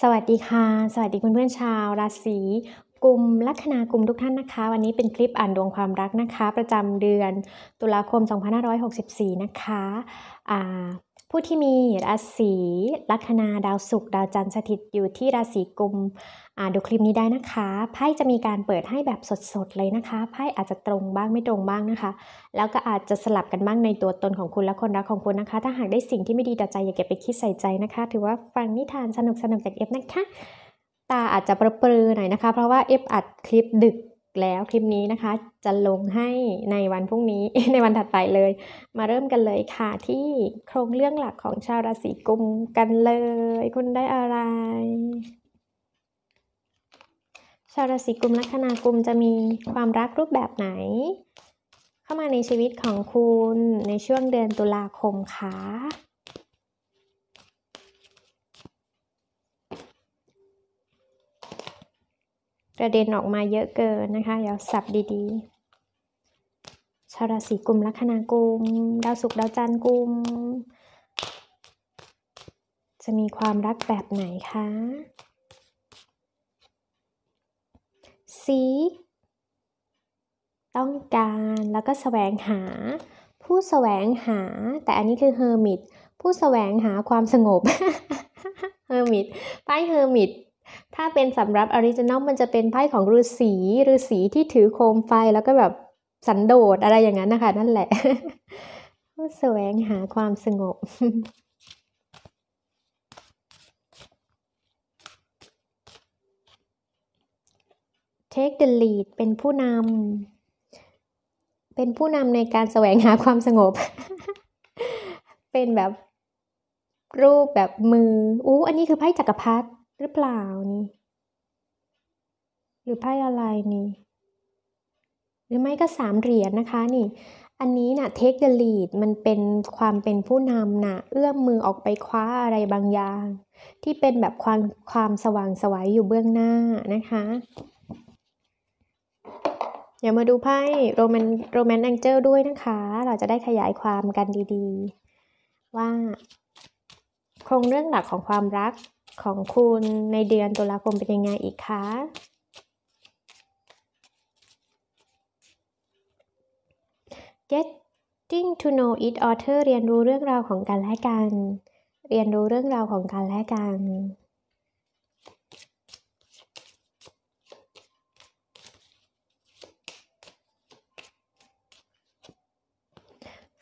สวัสดีค่ะ สวัสดีเพื่อนๆชาว ราศีกลุ่มลัคนากลุ่มทุกท่านนะคะ วันนี้เป็นคลิปอ่านดวงความรักนะคะ ประจำเดือนตุลาคม 2564 นะคะผู้ที่มีราศีลัคนาดาวศุกร์ดาวจันทร์สถิตอยู่ที่ราศีกุมดูคลิปนี้ได้นะคะไพ่จะมีการเปิดให้แบบสดๆเลยนะคะไพ่อาจจะตรงบ้างไม่ตรงบ้างนะคะ แล้วก็อาจจะสลับกันบ้างในตัวตนของคุณและคนรักของคุณนะคะ ถ้าหากได้สิ่งที่ไม่ดีต่อใจอย่าเก็บไปคิดใส่ใจนะคะ ถือว่าฟังนิทานสนุกๆจากเอฟนะคะตาอาจจะเปรอะๆหน่อยนะคะเพราะว่าเอฟอัดคลิปดึกแล้วคลิปนี้นะคะจะลงให้ในวันพรุ่งนี้ในวันถัดไปเลย มาเริ่มกันเลยค่ะที่โครงเรื่องหลักของชาวราศีกุมกันเลย คุณได้อะไร ชาวราศีกุมลัคนากุมจะมีความรักรูปแบบไหน เข้ามาในชีวิตของคุณ ในช่วงเดือนตุลาคมคะกระเด็นออกมาเยอะเกินนะคะเดี๋ยวสับดีๆ ชาวราศีกุมลัคนากุมดาวศุกร์ดาวจันทร์กุม จะมีความรักแบบไหนคะสีต้องการแล้วก็สแสวงหา ผู้สแสวงหา แต่อันนี้คือเฮอร์มิตผู้สแสวงหาความสงบเฮอร์มิตป้ายเฮอร์มิตถ้าเป็นสำรับออริจินอลมันจะเป็นไพ่ของฤาษีฤาษีที่ถือโคมไฟแล้วก็แบบสันโดษอะไรอย่างนั้นนะคะนั่นแหละผู้แสวงหาความสงบเทคเดลีดเป็นผู้นำเป็นผู้นำในการแสวงหาความสงบ เป็นแบบรูปแบบมืออู้อันนี้คือไพ่จักรพรรดิหรือเปล่านี่หรือไพ่อะไรนี่หรือไม่ก็สามเหรียญนนะคะนี่อันนี้นะ่ะ take the lead มันเป็นความเป็นผู้นำนะ่ะ เอื้อมมือออกไปคว้าอะไรบางอย่าง ที่เป็นแบบความความสว่างสวายอยู่เบื้องหน้านะคะ เดี๋ยวมาดูไพ่โรแมนโรแมนต์แองเจิลด้วยนะคะ เราจะได้ขยายความกันดี ๆ ว่าโครงเรื่องหลักของความรักของคุณในเดือนตุลาคมเป็นยังไงอีกคะ Getting to know each other เรียนรู้เรื่องราวของกันและกัน เรียนรู้เรื่องราวของกันและกัน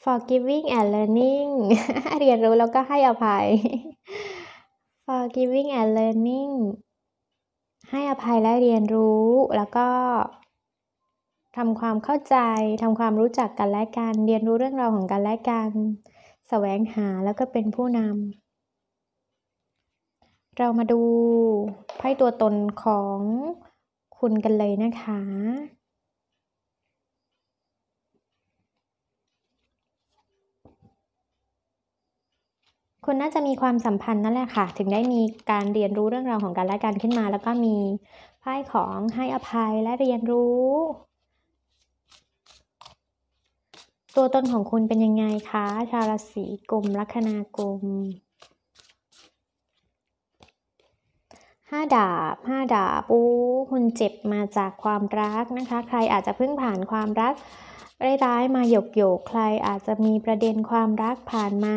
forgiving and learning เรียนรู้แล้วก็ให้อภัย forgiving and learning ให้อภัยและเรียนรู้แล้วก็ทำความเข้าใจทำความรู้จักกันและกัน เรียนรู้เรื่องราวของกันและกันสแสวงหาแล้วก็เป็นผู้นำเรามาดูไพ่ตัวตนของคุณกันเลยนะคะคุณน่าจะมีความสัมพันธ์นั่นแหละค่ะ ถึงได้มีการเรียนรู้เรื่องราวของการและกันขึ้นมา แล้วก็มีไพ่ของให้อภัยและเรียนรู้ ตัวตนของคุณเป็นยังไงคะ ชาวราศีกุมลัคนากุมห้าดาบห้าดาบอู้คุณเจ็บมาจากความรักนะคะ ใครอาจจะเพิ่งผ่านความรักร้ายๆมาหยกๆยก ใครอาจจะมีประเด็นความรักผ่านมา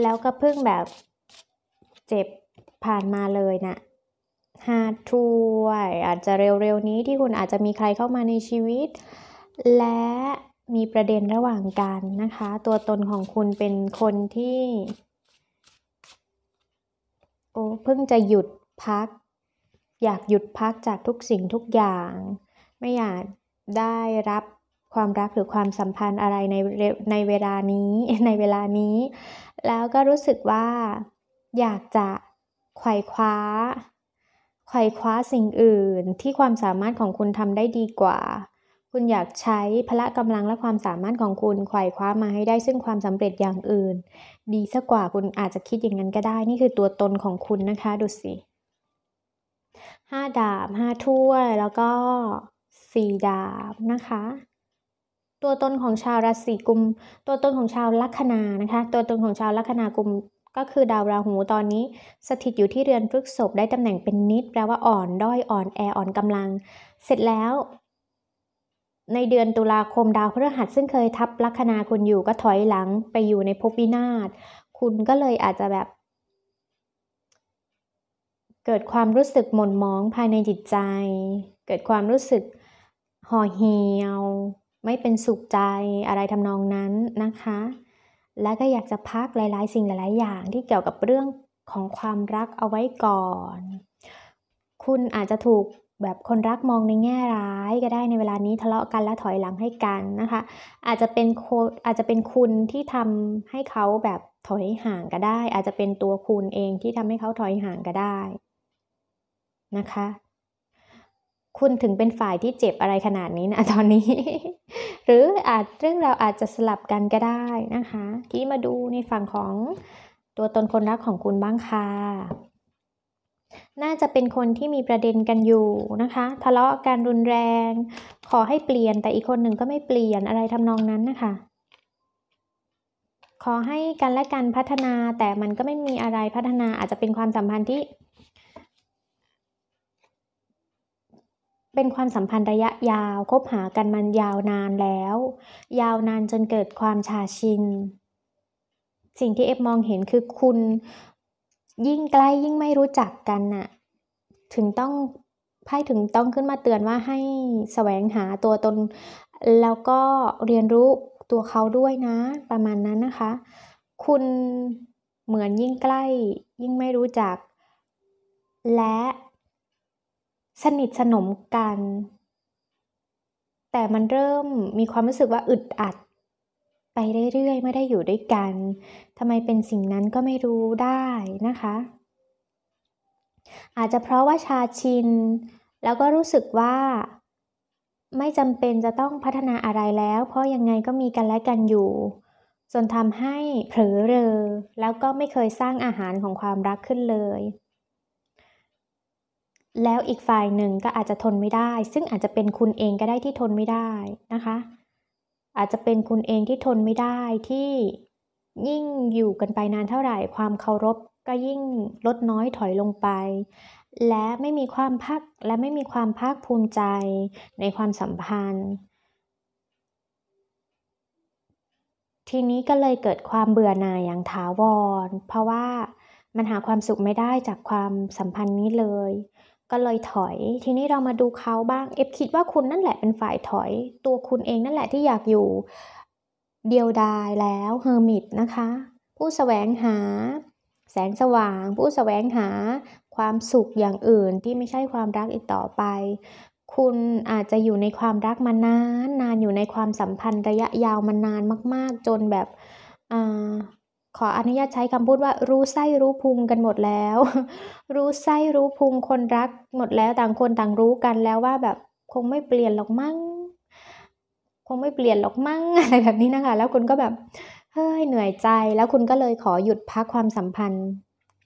แล้วก็เพิ่งแบบเจ็บผ่านมาเลยนะฮาท้วย อาจจะเร็วๆนี้ที่คุณอาจจะมีใครเข้ามาในชีวิต และมีประเด็นระหว่างกันนะคะ ตัวตนของคุณเป็นคนที่โอ้เพิ่งจะหยุดพัก อยากหยุดพักจากทุกสิ่งทุกอย่าง ไม่อยากได้รับความรักหรือความสัมพันธ์อะไรในในเวลานี้ในเวลานี้แล้วก็รู้สึกว่า อยากจะไขว่คว้า ไขว่คว้าสิ่งอื่นที่ความสามารถของคุณทำได้ดีกว่า คุณอยากใช้พละกำลังและความสามารถของคุณไขว่คว้ามาให้ได้ ซึ่งความสำเร็จอย่างอื่น ดีซะกว่าคุณอาจจะคิดอย่างนั้นก็ได้ นี่คือตัวตนของคุณนะคะ ดูสิห้าดาบห้าถ้วย แล้วก็สี่ดาบนะคะตัวตนของชาวราศีกุม ตัวตนของชาวลัคนานะคะ ตัวตนของชาวลัคนากุมก็คือดาวราหูตอนนี้ สถิตอยู่ที่เรือนพฤกษบได้ตำแหน่งเป็นนิดแปลว่าอ่อน ด้อยอ่อนแออ่อนกำลัง เสร็จแล้ว ในเดือนตุลาคมดาวพฤหัส ซึ่งเคยทับลัคนาคุณอยู่ก็ถอยหลังไปอยู่ในภพวินาศคุณก็เลยอาจจะแบบ เกิดความรู้สึกหม่นมองภายในจิตใจ เกิดความรู้สึกห่อเหี่ยวไม่เป็นสุขใจอะไรทำนองนั้นนะคะ และก็อยากจะพักหลาย ๆสิ่งหลายๆ อย่างที่เกี่ยวกับเรื่องของความรักเอาไว้ก่อน คุณอาจจะถูกแบบคนรักมองในแง่ร้ายก็ได้ในเวลานี้ทะเลาะกันและถอยหลังให้กันนะคะ อาจจะเป็นโคอาจจะเป็นคุณที่ทำให้เขาแบบถอยห่างก็ได้ อาจจะเป็นตัวคุณเองที่ทำให้เขาถอยห่างก็ได้ นะคะคุณถึงเป็นฝ่ายที่เจ็บอะไรขนาดนี้นะตอนนี้ หรืออาจเรื่องเราอาจจะสลับกันก็ได้นะคะ ที่มาดูในฝั่งของตัวตนคนรักของคุณบ้างค่ะน่าจะเป็นคนที่มีประเด็นกันอยู่นะคะทะเลาะกันรุนแรง ขอให้เปลี่ยนแต่อีกคนหนึ่งก็ไม่เปลี่ยนอะไรทำนองนั้นนะคะขอให้กันและกันพัฒนาแต่มันก็ไม่มีอะไรพัฒนาอาจจะเป็นความสัมพันธ์ที่เป็นความสัมพันธ์ระยะยาวคบหากันมันยาวนานแล้ว ยาวนานจนเกิดความชาชินสิ่งที่เอฟมองเห็นคือคุณยิ่งใกล้ยิ่งไม่รู้จักกันน่ะถึงต้องไพ่ถึงต้องขึ้นมาเตือนว่าให้แสวงหาตัวตน แล้วก็เรียนรู้ตัวเขาด้วยนะ ประมาณนั้นนะคะ คุณเหมือนยิ่งใกล้ยิ่งไม่รู้จัก และสนิทสนมกัน แต่มันเริ่มมีความรู้สึกว่าอึดอัด ไปเรื่อยๆไม่ได้อยู่ด้วยกันทำไมเป็นสิ่งนั้นก็ไม่รู้ได้นะคะ อาจจะเพราะว่าชาชิน แล้วก็รู้สึกว่า ไม่จำเป็นจะต้องพัฒนาอะไรแล้ว เพราะยังไงก็มีกันและกันอยู่ จนทำให้เผลอเรอ แล้วก็ไม่เคยสร้างอาหารของความรักขึ้นเลยแล้วอีกฝ่ายหนึ่งก็อาจจะทนไม่ได้ ซึ่งอาจจะเป็นคุณเองก็ได้ที่ทนไม่ได้นะคะ อาจจะเป็นคุณเองที่ทนไม่ได้ที่ยิ่งอยู่กันไปนานเท่าไหร่ความเคารพก็ยิ่งลดน้อยถอยลงไป และไม่มีความภาคและไม่มีความภาคภูมิใจในความสัมพันธ์ ทีนี้ก็เลยเกิดความเบื่อหน่ายอย่างถาวรเพราะว่ามันหาความสุขไม่ได้จากความสัมพันธ์นี้เลยก็เลยถอย ทีนี้เรามาดูเขาบ้าง เอฟคิดว่าคุณนั่นแหละเป็นฝ่ายถอย ตัวคุณเองนั่นแหละที่อยากอยู่เดียวดายแล้วเฮอร์มิตนะคะ ผู้สแสวงหาแสงสว่าง ผู้สแสวงหาความสุขอย่างอื่นที่ไม่ใช่ความรักอีกต่อไป คุณอาจจะอยู่ในความรักมานาน นานอยู่ในความสัมพันธ์ระยะยาวมานานมาก ๆ จนแบบ อ่าขออนุญาตใช้คำพูดว่ารู้ไส้รู้พุงกันหมดแล้ว รู้ไส้รู้พุง คนรักหมดแล้วต่างคนต่างรู้กันแล้วว่าแบบคงไม่เปลี่ยนหรอกมั้งคงไม่เปลี่ยนหรอกมั้งอะไรแบบนี้นะคะแล้วคุณก็แบบเฮ้ยเหนื่อยใจแล้วคุณก็เลยขอหยุดพักความสัมพันธ์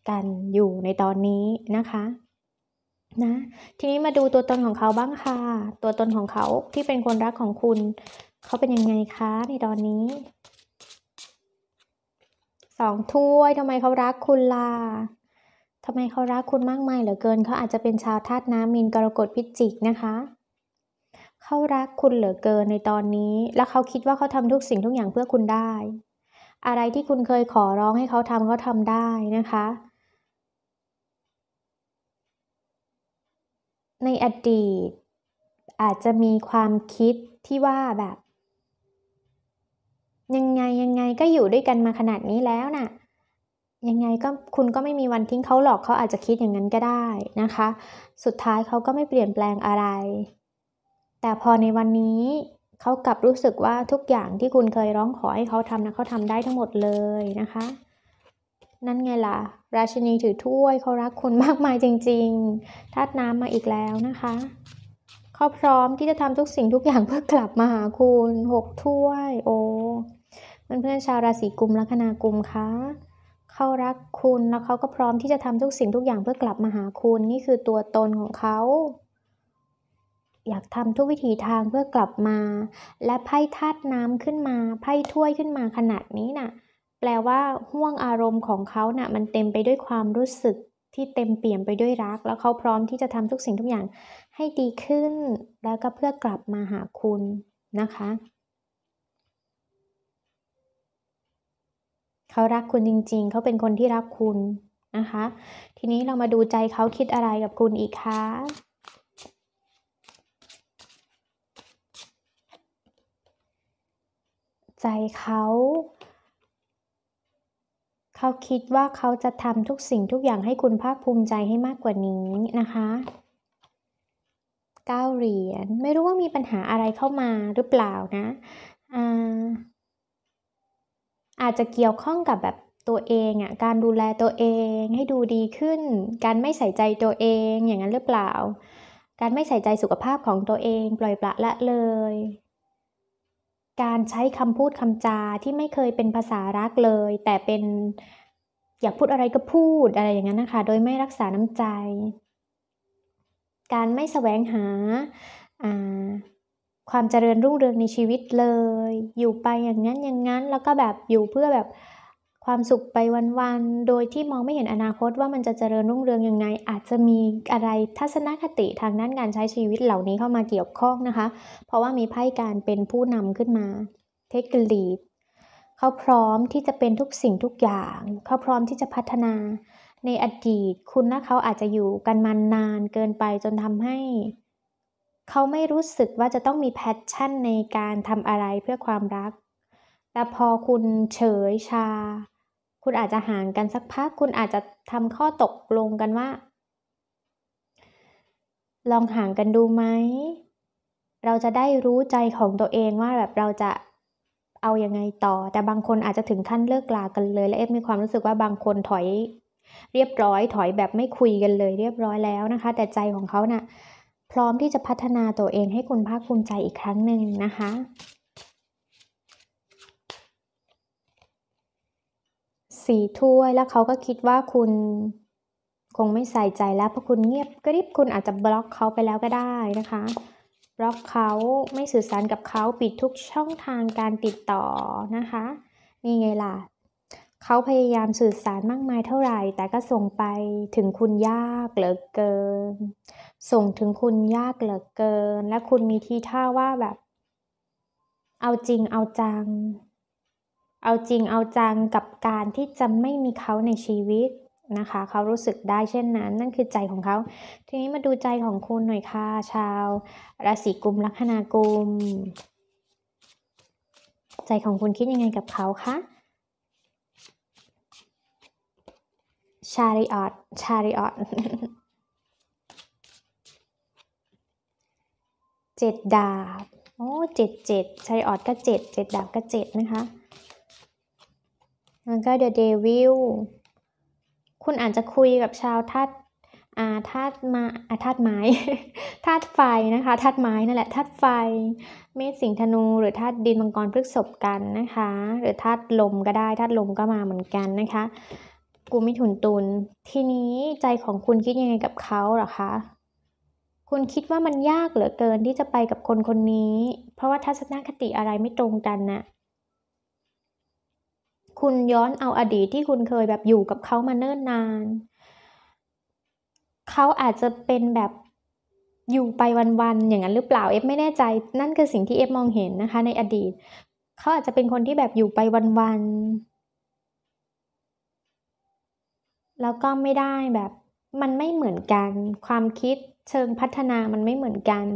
กันอยู่ในตอนนี้นะคะนะทีนี้มาดูตัวตนของเขาบ้างค่ะ ตัวตนของเขาที่เป็นคนรักของคุณเขาเป็นยังไงคะในตอนนี้สองถ้วยทำไมเขารักคุณล่ะทำไมเขารักคุณมากมายเหลือเกินเขาอาจจะเป็นชาวธาตุน้ำมีนกรกฎพิจิกนะคะ เขารักคุณเหลือเกินในตอนนี้ แล้วเขาคิดว่าเขาทำทุกสิ่งทุกอย่างเพื่อคุณได้ อะไรที่คุณเคยขอร้องให้เขาทำเขาทำได้นะคะ ในอดีต อาจจะมีความคิดที่ว่าแบบยังไงยังไงก็อยู่ด้วยกันมาขนาดนี้แล้วนะ่ะยังไงก็คุณก็ไม่มีวันทิ้งเขาหรอกเขาอาจจะคิดอย่างนั้นก็ได้นะคะ สุดท้ายเขาก็ไม่เปลี่ยนแปลงอะไร แต่พอในวันนี้เขากลับรู้สึกว่าทุกอย่างที่คุณเคยร้องขอให้เขาทำนะเขาทำได้ทั้งหมดเลยนะคะ นั่นไงล่ะราชินีถือถ้วยเขารักคุณมากมายจริง ๆทาดน้ำมาอีกแล้วนะคะเขาพร้อมที่จะทำทุกสิ่งทุกอย่างเพื่อกลับมาหาคุณหกถ้วย โอ้เพื่อนๆชาวราศีกุมลัคนากุมคะเขารักคุณ แล้วเขาก็พร้อมที่จะทำทุกสิ่งทุกอย่างเพื่อกลับมาหาคุณ นี่คือตัวตนของเขา อยากทำทุกวิถีทางเพื่อกลับมา และไพ่ธาตุน้ำขึ้นมาไพ่ถ้วยขึ้นมาขนาดนี้นะ่ะแปลว่าห่วงอารมณ์ของเขานะ่ะมันเต็มไปด้วยความรู้สึกที่เต็มเปี่ยมไปด้วยรัก แล้วเขาพร้อมที่จะทำทุกสิ่งทุกอย่างให้ดีขึ้นแล้วก็เพื่อกลับมาหาคุณนะคะ เขารักคุณจริงๆ เขาเป็นคนที่รักคุณนะคะ ทีนี้เรามาดูใจเขาคิดอะไรกับคุณอีกคะ ใจเขา เขาคิดว่าเขาจะทำทุกสิ่งทุกอย่างให้คุณภาคภูมิใจให้มากกว่านี้นะคะ9เหรียญไม่รู้ว่ามีปัญหาอะไรเข้ามาหรือเปล่านะอาอาจจะเกี่ยวข้องกับแบบตัวเองอะ่ะการดูแลตัวเองให้ดูดีขึ้น การไม่ใส่ใจตัวเองอย่างนั้นหรือเปล่า การไม่ใส่ใจสุขภาพของตัวเองปล่อยปละละเลย การใช้คำพูดคำจาที่ไม่เคยเป็นภาษารักเลย แต่เป็นอยากพูดอะไรก็พูดอะไรอย่างนั้นนะคะโดยไม่รักษาน้ำใจการไม่แสวงหาความเจริญรุ่งเรืองในชีวิตเลย อยู่ไปอย่างนั้นอย่างนั้นแล้วก็แบบอยู่เพื่อแบบความสุขไปวันๆ โดยที่มองไม่เห็นอนาคตว่ามันจะเจริญรุ่งเรืองยังไง อาจจะมีอะไรทัศนคติทางด้านการใช้ชีวิตเหล่านี้เข้ามาเกี่ยวข้องนะคะเพราะว่ามีไพ่การเป็นผู้นำขึ้นมาเทค e t h เขาพร้อมที่จะเป็นทุกสิ่งทุกอย่างเขาพร้อมที่จะพัฒนาในอดีต คุณและเขาอาจจะอยู่กันมานานเกินไปจนทำให้ เขาไม่รู้สึกว่าจะต้องมีแพชชั่นในการทำอะไรเพื่อความรัก แต่พอคุณเฉยชา คุณอาจจะห่างกันสักพัก คุณอาจจะทำข้อตกลงกันว่า ลองห่างกันดูไหม เราจะได้รู้ใจของตัวเองว่าแบบเราจะเอาอยัางไงต่อ แต่บางคนอาจจะถึงขั้นเลิกลากันเลย และเอฟมีความรู้สึกว่าบางคนถอยเรียบร้อยถอยแบบไม่คุยกันเลย เรียบร้อยแล้วนะคะ แต่ใจของเขานะ่ะพร้อมที่จะพัฒนาตัวเองให้คุณภาคภูมิใจอีกครั้งหนึ่งนะคะสีถ้วยแล้วเขาก็คิดว่าคุณคงไม่ใส่ใจแล้วเพราะคุณเงียบกริบคุณอาจจะบล็อกเขาไปแล้วก็ได้นะคะบล็อกเขาไม่สื่อสารกับเขาปิดทุกช่องทางการติดต่อนะคะนี่ไงล่ะเขาพยายามสื่อสารมากมายเท่าไหร่ แต่ก็ส่งไปถึงคุณยากเหลือเกิน ส่งถึงคุณยากเหลือเกิน และคุณมีทีท่าว่าแบบ เอาจริงเอาจัง เอาจริงเอาจังกับการที่จะไม่มีเขาในชีวิตนะคะ เขารู้สึกได้เช่นนั้น นั่นคือใจของเขา ทีนี้มาดูใจของคุณหน่อยค่ะ ชาวราศีกุมลัคนากุมใจของคุณคิดยังไงกับเขาคะชาริออต ชาริออตเจ็ดดาบ โอ้เจ็ดเจ็ดชาริออตก็เจ็ดเจ็ดดาบก็เจ็ดนะคะ แล้วก็เดอะเดวิลคุณอาจจะคุยกับชาวธาตุอาธาตุมาอาธาตุไม้ ธาตุไฟนะคะ ธาตุไม้นั่นแหละ ธาตุไฟ เมษสิงธนูหรือธาตุดินมังกรพฤกษบกันนะคะ หรือธาตุลมก็ได้ ธาตุลมก็มาเหมือนกันนะคะกูมิถุนตุน ทีนี้ใจของคุณคิดยังไงกับเขาหรอคะ คุณคิดว่ามันยากเหลือเกินที่จะไปกับคนคนนี้ เพราะว่าทัศนคติอะไรไม่ตรงกันนะ่ะคุณย้อนเอาอดีตที่คุณเคยแบบอยู่กับเขามาเนิ่นนาน เขาอาจจะเป็นแบบอยู่ไปวัน ๆอย่างนั้นหรือเปล่าเอฟไม่แน่ใจ นั่นคือสิ่งที่เอฟมองเห็นนะคะ ในอดีตเขาอาจจะเป็นคนที่แบบอยู่ไปวันๆแล้วก็ไม่ได้แบบมันไม่เหมือนกันความคิดเชิงพัฒนามันไม่เหมือนกัน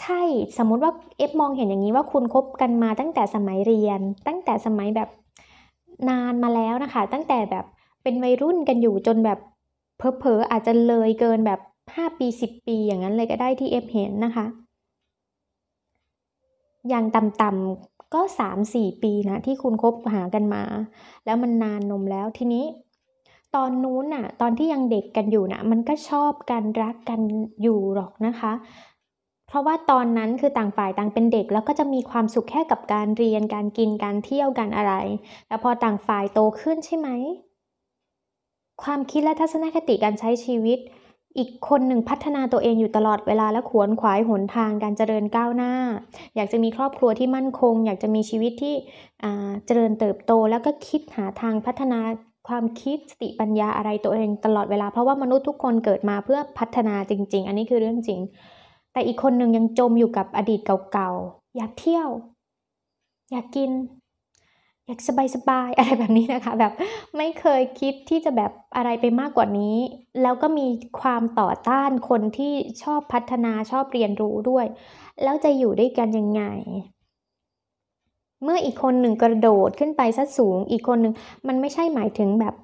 ใช่สมมุติว่า เอฟมองเห็นอย่างนี้ว่าคุณคบกันมาตั้งแต่สมัยเรียน ตั้งแต่สมัยแบบนานมาแล้วนะคะ ตั้งแต่แบบเป็นวัยรุ่นกันอยู่จนแบบเผลอๆอาจจะเลยเกินแบบ 5 ปี 10 ปี อย่างนั้นเลยก็ได้ที่เอฟเห็นนะคะอย่างต่ำก็สสามี่ปีนะ ที่คุณคบหากันมา แล้วมันนานนมแล้วทีนี้ ตอนนู้นน่ะตอนที่ยังเด็กกันอยู่นะมันก็ชอบกันรักกันอยู่หรอกนะคะ เพราะว่าตอนนั้นคือต่างฝ่ายต่างเป็นเด็กแล้วก็จะมีความสุขแค่กับการเรียนการกินการเที่ยวกันอะไร แล้วพอต่างฝ่ายโตขึ้นใช่ไหมความคิดและทัศนคติการใช้ชีวิตอีกคนหนึ่งพัฒนาตัวเองอยู่ตลอดเวลาและขวนขวายหนทางการเจริญก้าวหน้า อยากจะมีครอบครัวที่มั่นคงอยากจะมีชีวิตที่เจริญเติบโต แล้วก็คิดหาทางพัฒนาความคิดสติปัญญาอะไรตัวเองตลอดเวลาเพราะว่ามนุษย์ทุกคนเกิดมาเพื่อพัฒนาจริง ๆ อันนี้คือเรื่องจริง แต่อีกคนหนึ่งยังจมอยู่กับอดีตเก่าๆอยากเที่ยว อยากกินแบบสบายๆอะไรแบบนี้นะคะแบบไม่เคยคิดที่จะแบบอะไรไปมากกว่านี้ แล้วก็มีความต่อต้านคนที่ชอบพัฒนาชอบเรียนรู้ด้วย แล้วจะอยู่ด้วยกันยังไง เมื่ออีกคนหนึ่งกระโดดขึ้นไปซะสูงอีกคนหนึ่ง มันไม่ใช่หมายถึงแบบ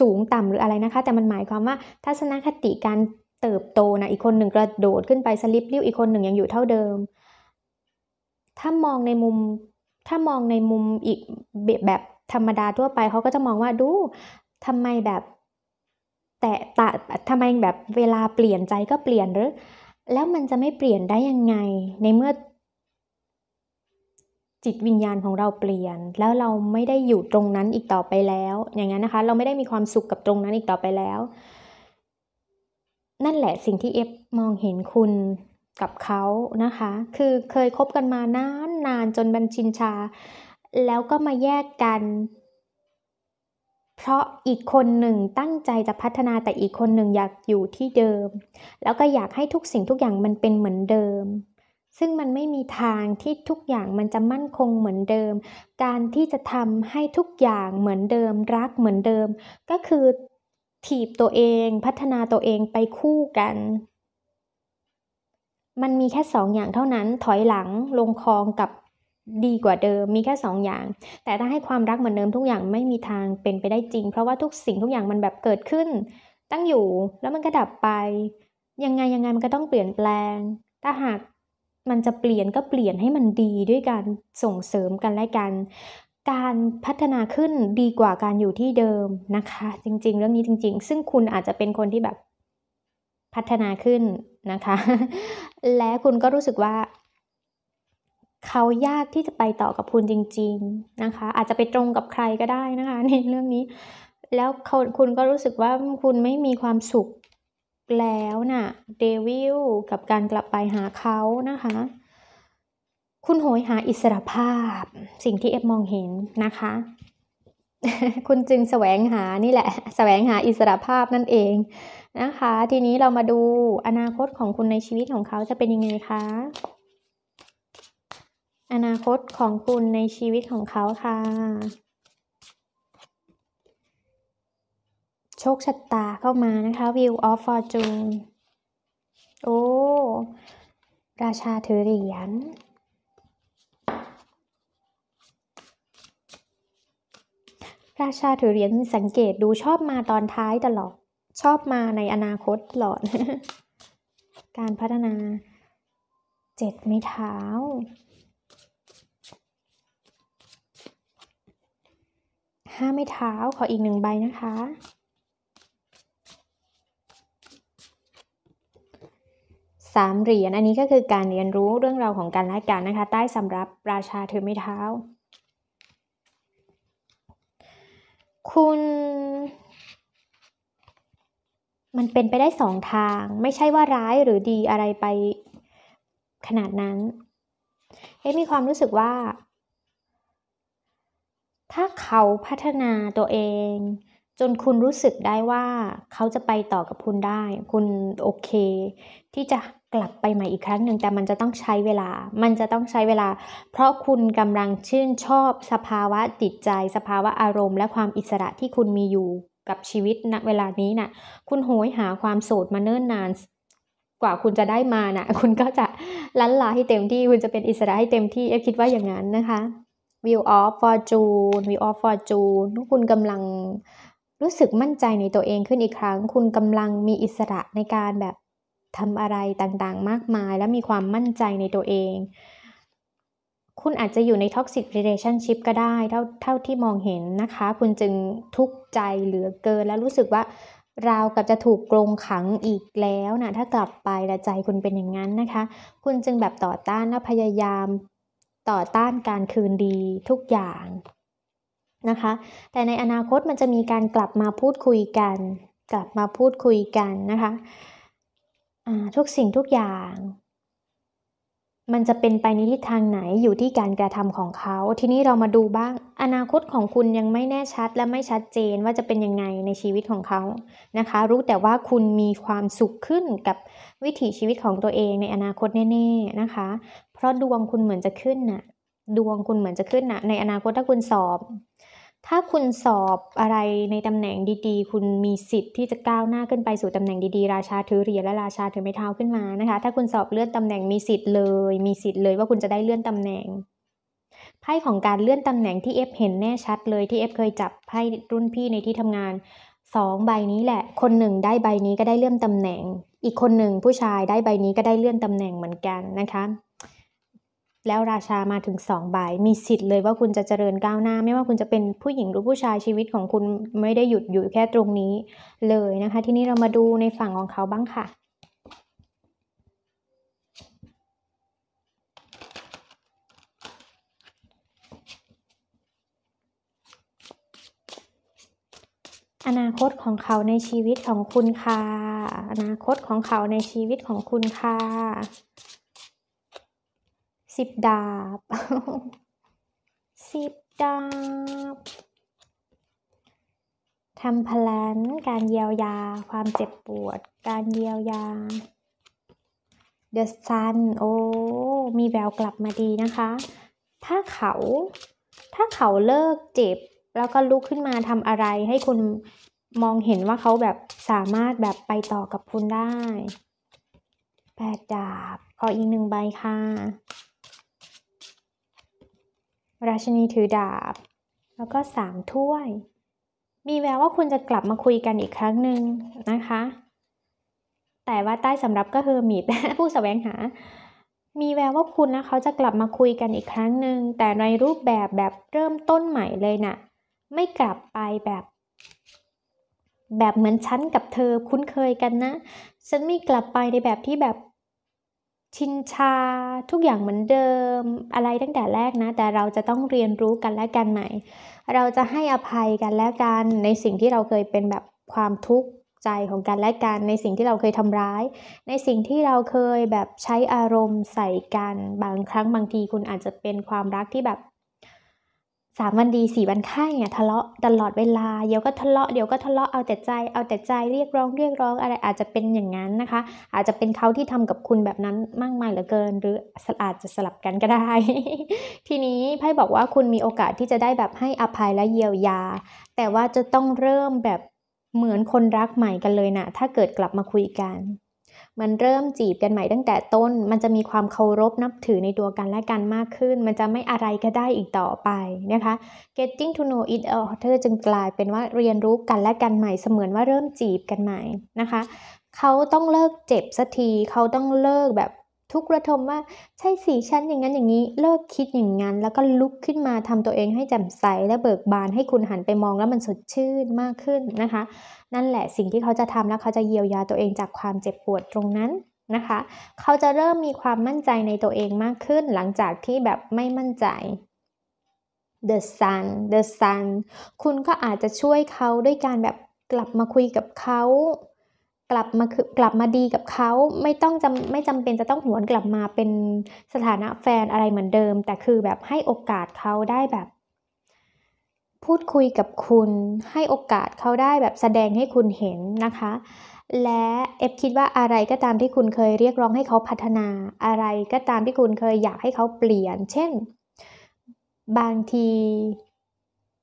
สูงต่ำหรืออะไรนะคะ แต่มันหมายความว่าทัศนคติการเติบโตนะอีกคนหนึ่งกระโดดขึ้นไปสลิปลิ้วอีกคนหนึ่งยังอยู่เท่าเดิม ถ้ามองในมุมถ้ามองในมุมอีกแบบธรรมดาทั่วไปเขาก็จะมองว่าดูทำไมแบบ แต่ตาทำไมแบบเวลาเปลี่ยนใจก็เปลี่ยนหรือ แล้วมันจะไม่เปลี่ยนได้ยังไง ในเมื่อจิตวิญญาณของเราเปลี่ยน แล้วเราไม่ได้อยู่ตรงนั้นอีกต่อไปแล้ว อย่างนั้นนะคะเราไม่ได้มีความสุขกับตรงนั้นอีกต่อไปแล้ว นั่นแหละสิ่งที่เอฟมองเห็นคุณกับเขานะคะ คือเคยคบกันมานานนานจนบันชินชา แล้วก็มาแยกกัน เพราะอีกคนหนึ่งตั้งใจจะพัฒนา แต่อีกคนหนึ่งอยากอยู่ที่เดิม แล้วก็อยากให้ทุกสิ่งทุกอย่างมันเป็นเหมือนเดิม ซึ่งมันไม่มีทางที่ทุกอย่างมันจะมั่นคงเหมือนเดิม การที่จะทำให้ทุกอย่างเหมือนเดิม รักเหมือนเดิม ก็คือถีบตัวเอง พัฒนาตัวเองไปคู่กันมันมีแค่2ออย่างเท่านั้นถอยหลัง ลงคลองกับดีกว่าเดิม มีแค่2ออย่าง แต่ถ้าให้ความรักเหมือนเดิมทุกอย่างไม่มีทางเป็นไปได้จริง เพราะว่าทุกสิ่งทุกอย่างมันแบบเกิดขึ้น ตั้งอยู่ แล้วมันก็ดับไป ยังไงยังไงมันก็ต้องเปลี่ยนแปลง ถ้าหากมันจะเปลี่ยนก็เปลี่ยนให้มันดีด้วยการส่งเสริมกันและกัน การพัฒนาขึ้นดีกว่าการอยู่ที่เดิมนะคะ จริงๆเรื่องนี้จริง ๆ ซึ่งคุณอาจจะเป็นคนที่แบบพัฒนาขึ้นนะคะและคุณก็รู้สึกว่า เขายากที่จะไปต่อกับคุณจริงๆนะคะอาจจะไปตรงกับใครก็ได้นะคะ ในเรื่องนี้ แล้วคุณก็รู้สึกว่าคุณไม่มีความสุขแล้วนะ่ะเดวิลกับการกลับไปหาเขานะคะคุณโหยหาอิสรภาพสิ่งที่เอฟมองเห็นนะคะคุณจึงแสวงหานี่แหละ แสวงหาอิสระภาพนั่นเองนะคะ ทีนี้เรามาดูอนาคตของคุณในชีวิตของเขาจะเป็นยังไงคะ อนาคตของคุณในชีวิตของเขาคะ่ะ โชคชะตาเข้ามานะคะ View of Fortune โอ้ ราชาถือเหรียญราชาถือเหรียญสังเกตดูชอบมาตอนท้ายตลอดชอบมาในอนาคตตลอด การพัฒนาเจ็ดไม้เท้าห้าไม้เท้าขออีกหนึ่งใบนะคะสามเหรียญอันนี้ก็คือการเรียนรู้เรื่องราวของการละกันนะคะ ใต้สำรับราชาถือไม้เท้าคุณ มันเป็นไปได้สองทาง ไม่ใช่ว่าร้ายหรือดีอะไรไปขนาดนั้นเอ๊มีความรู้สึกว่า ถ้าเขาพัฒนาตัวเอง จนคุณรู้สึกได้ว่าเขาจะไปต่อกับคุณได้ คุณโอเค ที่จะกลับไปใหม่อีกครั้งหนึ่งแต่มันจะต้องใช้เวลา มันจะต้องใช้เวลา เพราะคุณกำลังชื่นชอบสภาวะจิตใจ สภาวะอารมณ์และความอิสระที่คุณมีอยู่กับชีวิตณเวลานี้นะ่ะคุณโหยหาความโสดมาเนิ่นนาน กว่าคุณจะได้มานะ่ะคุณก็จะลันลาให้เต็มที่คุณจะเป็นอิสระให้เต็มที่เอฟคิดว่าอย่างนั้นนะคะ view of fortune view of fortune คุณกำลังรู้สึกมั่นใจในตัวเองขึ้นอีกครั้ง คุณกำลังมีอิสระในการแบบทำอะไรต่างๆ มากมายและมีความมั่นใจในตัวเอง คุณอาจจะอยู่ในท็อกซิกเรเลชั่นชิพก็ได้เท่าเท่าที่มองเห็นนะคะ คุณจึงทุกข์ใจเหลือเกิน และรู้สึกว่าราวกับจะถูกกรงขังอีกแล้วนะถ้ากลับไปละใจคุณเป็นอย่างนั้นนะคะ คุณจึงแบบต่อต้านและพยายามต่อต้านการคืนดีทุกอย่างนะคะ แต่ในอนาคตมันจะมีการกลับมาพูดคุยกัน กลับมาพูดคุยกันนะคะทุกสิ่งทุกอย่างมันจะเป็นไปในทิศทางไหนอยู่ที่การกระทำของเขา ทีนี้เรามาดูบ้างอนาคตของคุณยังไม่แน่ชัด และไม่ชัดเจนว่าจะเป็นยังไงในชีวิตของเขานะคะ รู้แต่ว่าคุณมีความสุขขึ้นกับวิถีชีวิตของตัวเอง ในอนาคตแน่ ๆนะคะ เพราะดวงคุณเหมือนจะขึ้นน่ะดวงคุณเหมือนจะขึ้นน่ะในอนาคตถ้าคุณสอบถ้าคุณสอบอะไรในตำแหน่งดีๆ คุณมีสิทธิ์ที่จะก้าวหน้าขึ้นไปสู่ตำแหน่งดีๆ ราชาถือเหรียญและราชาถือไม้เท้าขึ้นมานะคะ ถ้าคุณสอบเลื่อนตำแหน่งมีสิทธิ์เลย มีสิทธิ์เลยว่าคุณจะได้เลื่อนตำแหน่ง ไพ่ของการเลื่อนตำแหน่งที่เอฟเห็นแน่ชัดเลยที่เอฟเคยจับไพ่รุ่นพี่ในที่ทำงานสองใบนี้แหละ คนหนึ่งได้ใบนี้ก็ได้เลื่อนตำแหน่ง อีกคนหนึ่งผู้ชายได้ใบนี้ก็ได้เลื่อนตำแหน่งเหมือนกันนะคะแล้วราชามาถึงสองใบมีสิทธิ์เลยว่าคุณจะเจริญก้าวหน้า ไม่ว่าคุณจะเป็นผู้หญิงหรือผู้ชายชีวิตของคุณไม่ได้หยุดอยู่แค่ตรงนี้เลยนะคะ ทีนี้เรามาดูในฝั่งของเขาบ้างค่ะ อนาคตของเขาในชีวิตของคุณค่ะอนาคตของเขาในชีวิตของคุณค่ะสิบดาบสิบดาบ ทำพลันการเยียวยา ความเจ็บปวด การเยียวยา The Sun โอ้มีแววกลับมาดีนะคะ ถ้าเขา ถ้าเขาเลิกเจ็บแล้วก็ลุกขึ้นมาทำอะไรให้คุณมองเห็นว่าเขาแบบสามารถแบบไปต่อกับคุณได้แปดดาบขออีกหนึ่งใบค่ะราชินีถือดาบ แล้วก็สามถ้วย มีแววว่าคุณจะกลับมาคุยกันอีกครั้งหนึ่งนะคะ แต่ว่าใต้สำรับก็เฮอร์มิตผู้สแสวงหา มีแววว่าคุณนะเขาจะกลับมาคุยกันอีกครั้งหนึ่ง แต่ในรูปแบบแบบเริ่มต้นใหม่เลยนะ่ะ ไม่กลับไปแบบ แบบเหมือนฉันกับเธอคุ้นเคยกันนะ ฉันไม่กลับไปในแบบที่แบบชินชาทุกอย่างเหมือนเดิมอะไรตั้งแต่แรกนะ แต่เราจะต้องเรียนรู้กันและกันใหม่ เราจะให้อภัยกันและกันในสิ่งที่เราเคยเป็นแบบความทุกข์ใจของกันและกันในสิ่งที่เราเคยทำร้าย ในสิ่งที่เราเคยแบบใช้อารมณ์ใส่กัน บางครั้งบางทีคุณอาจจะเป็นความรักที่แบบสามวันดีสี่วันไข้เนี่ยทะเลาะตลอดเวลาเดี๋ยวก็ทะเลาะเดี๋ยวก็ทะเลาะเอาแต่ใจเอาแต่ใจเรียกร้องเรียกร้องอะไรอาจจะเป็นอย่างนั้นนะคะ อาจจะเป็นเขาที่ทำกับคุณแบบนั้นมากมายเหลือเกิน หรืออาจจะสลับกันก็ได้ ทีนี้ไพ่บอกว่าคุณมีโอกาสที่จะได้แบบให้อภัยและเยียวยา แต่ว่าจะต้องเริ่มแบบเหมือนคนรักใหม่กันเลยนะถ้าเกิดกลับมาคุยกันมันเริ่มจีบกันใหม่ตั้งแต่ต้น มันจะมีความเคารพนับถือในตัวกันและกันมากขึ้น มันจะไม่อะไรก็ได้อีกต่อไปนะคะ getting to know each other จึงกลายเป็นว่าเรียนรู้กันและกันใหม่ เสมือนว่าเริ่มจีบกันใหม่นะคะ เขาต้องเลิกเจ็บสักที เขาต้องเลิกแบบทุกระทมว่าใช่สีชั้นอย่างนั้นอย่างนี้เลิกคิดอย่างนั้นแล้วก็ลุกขึ้นมา ทำตัวเองให้แจ่มใสและเบิกบาน ให้คุณหันไปมองแล้วมันสดชื่นมากขึ้นนะคะ นั่นแหละสิ่งที่เขาจะทำแล้วเขาจะเยียวยาตัวเองจากความเจ็บปวดตรงนั้นนะคะ เขาจะเริ่มมีความมั่นใจในตัวเองมากขึ้น หลังจากที่แบบไม่มั่นใจ The Sun The Sun คุณก็อาจจะช่วยเขาด้วยการแบบกลับมาคุยกับเขากลับมาคือกลับมาดีกับเขาไม่ต้องจำไม่จำเป็นจะต้องหวนกลับมาเป็นสถานะแฟนอะไรเหมือนเดิม แต่คือแบบให้โอกาสเขาได้แบบ พูดคุยกับคุณให้โอกาสเขาได้แบบแสดงให้คุณเห็นนะคะ และเอฟคิดว่าอะไรก็ตามที่คุณเคยเรียกร้องให้เขาพัฒนาอะไรก็ตามที่คุณเคยอยากให้เขาเปลี่ยน เช่น บางที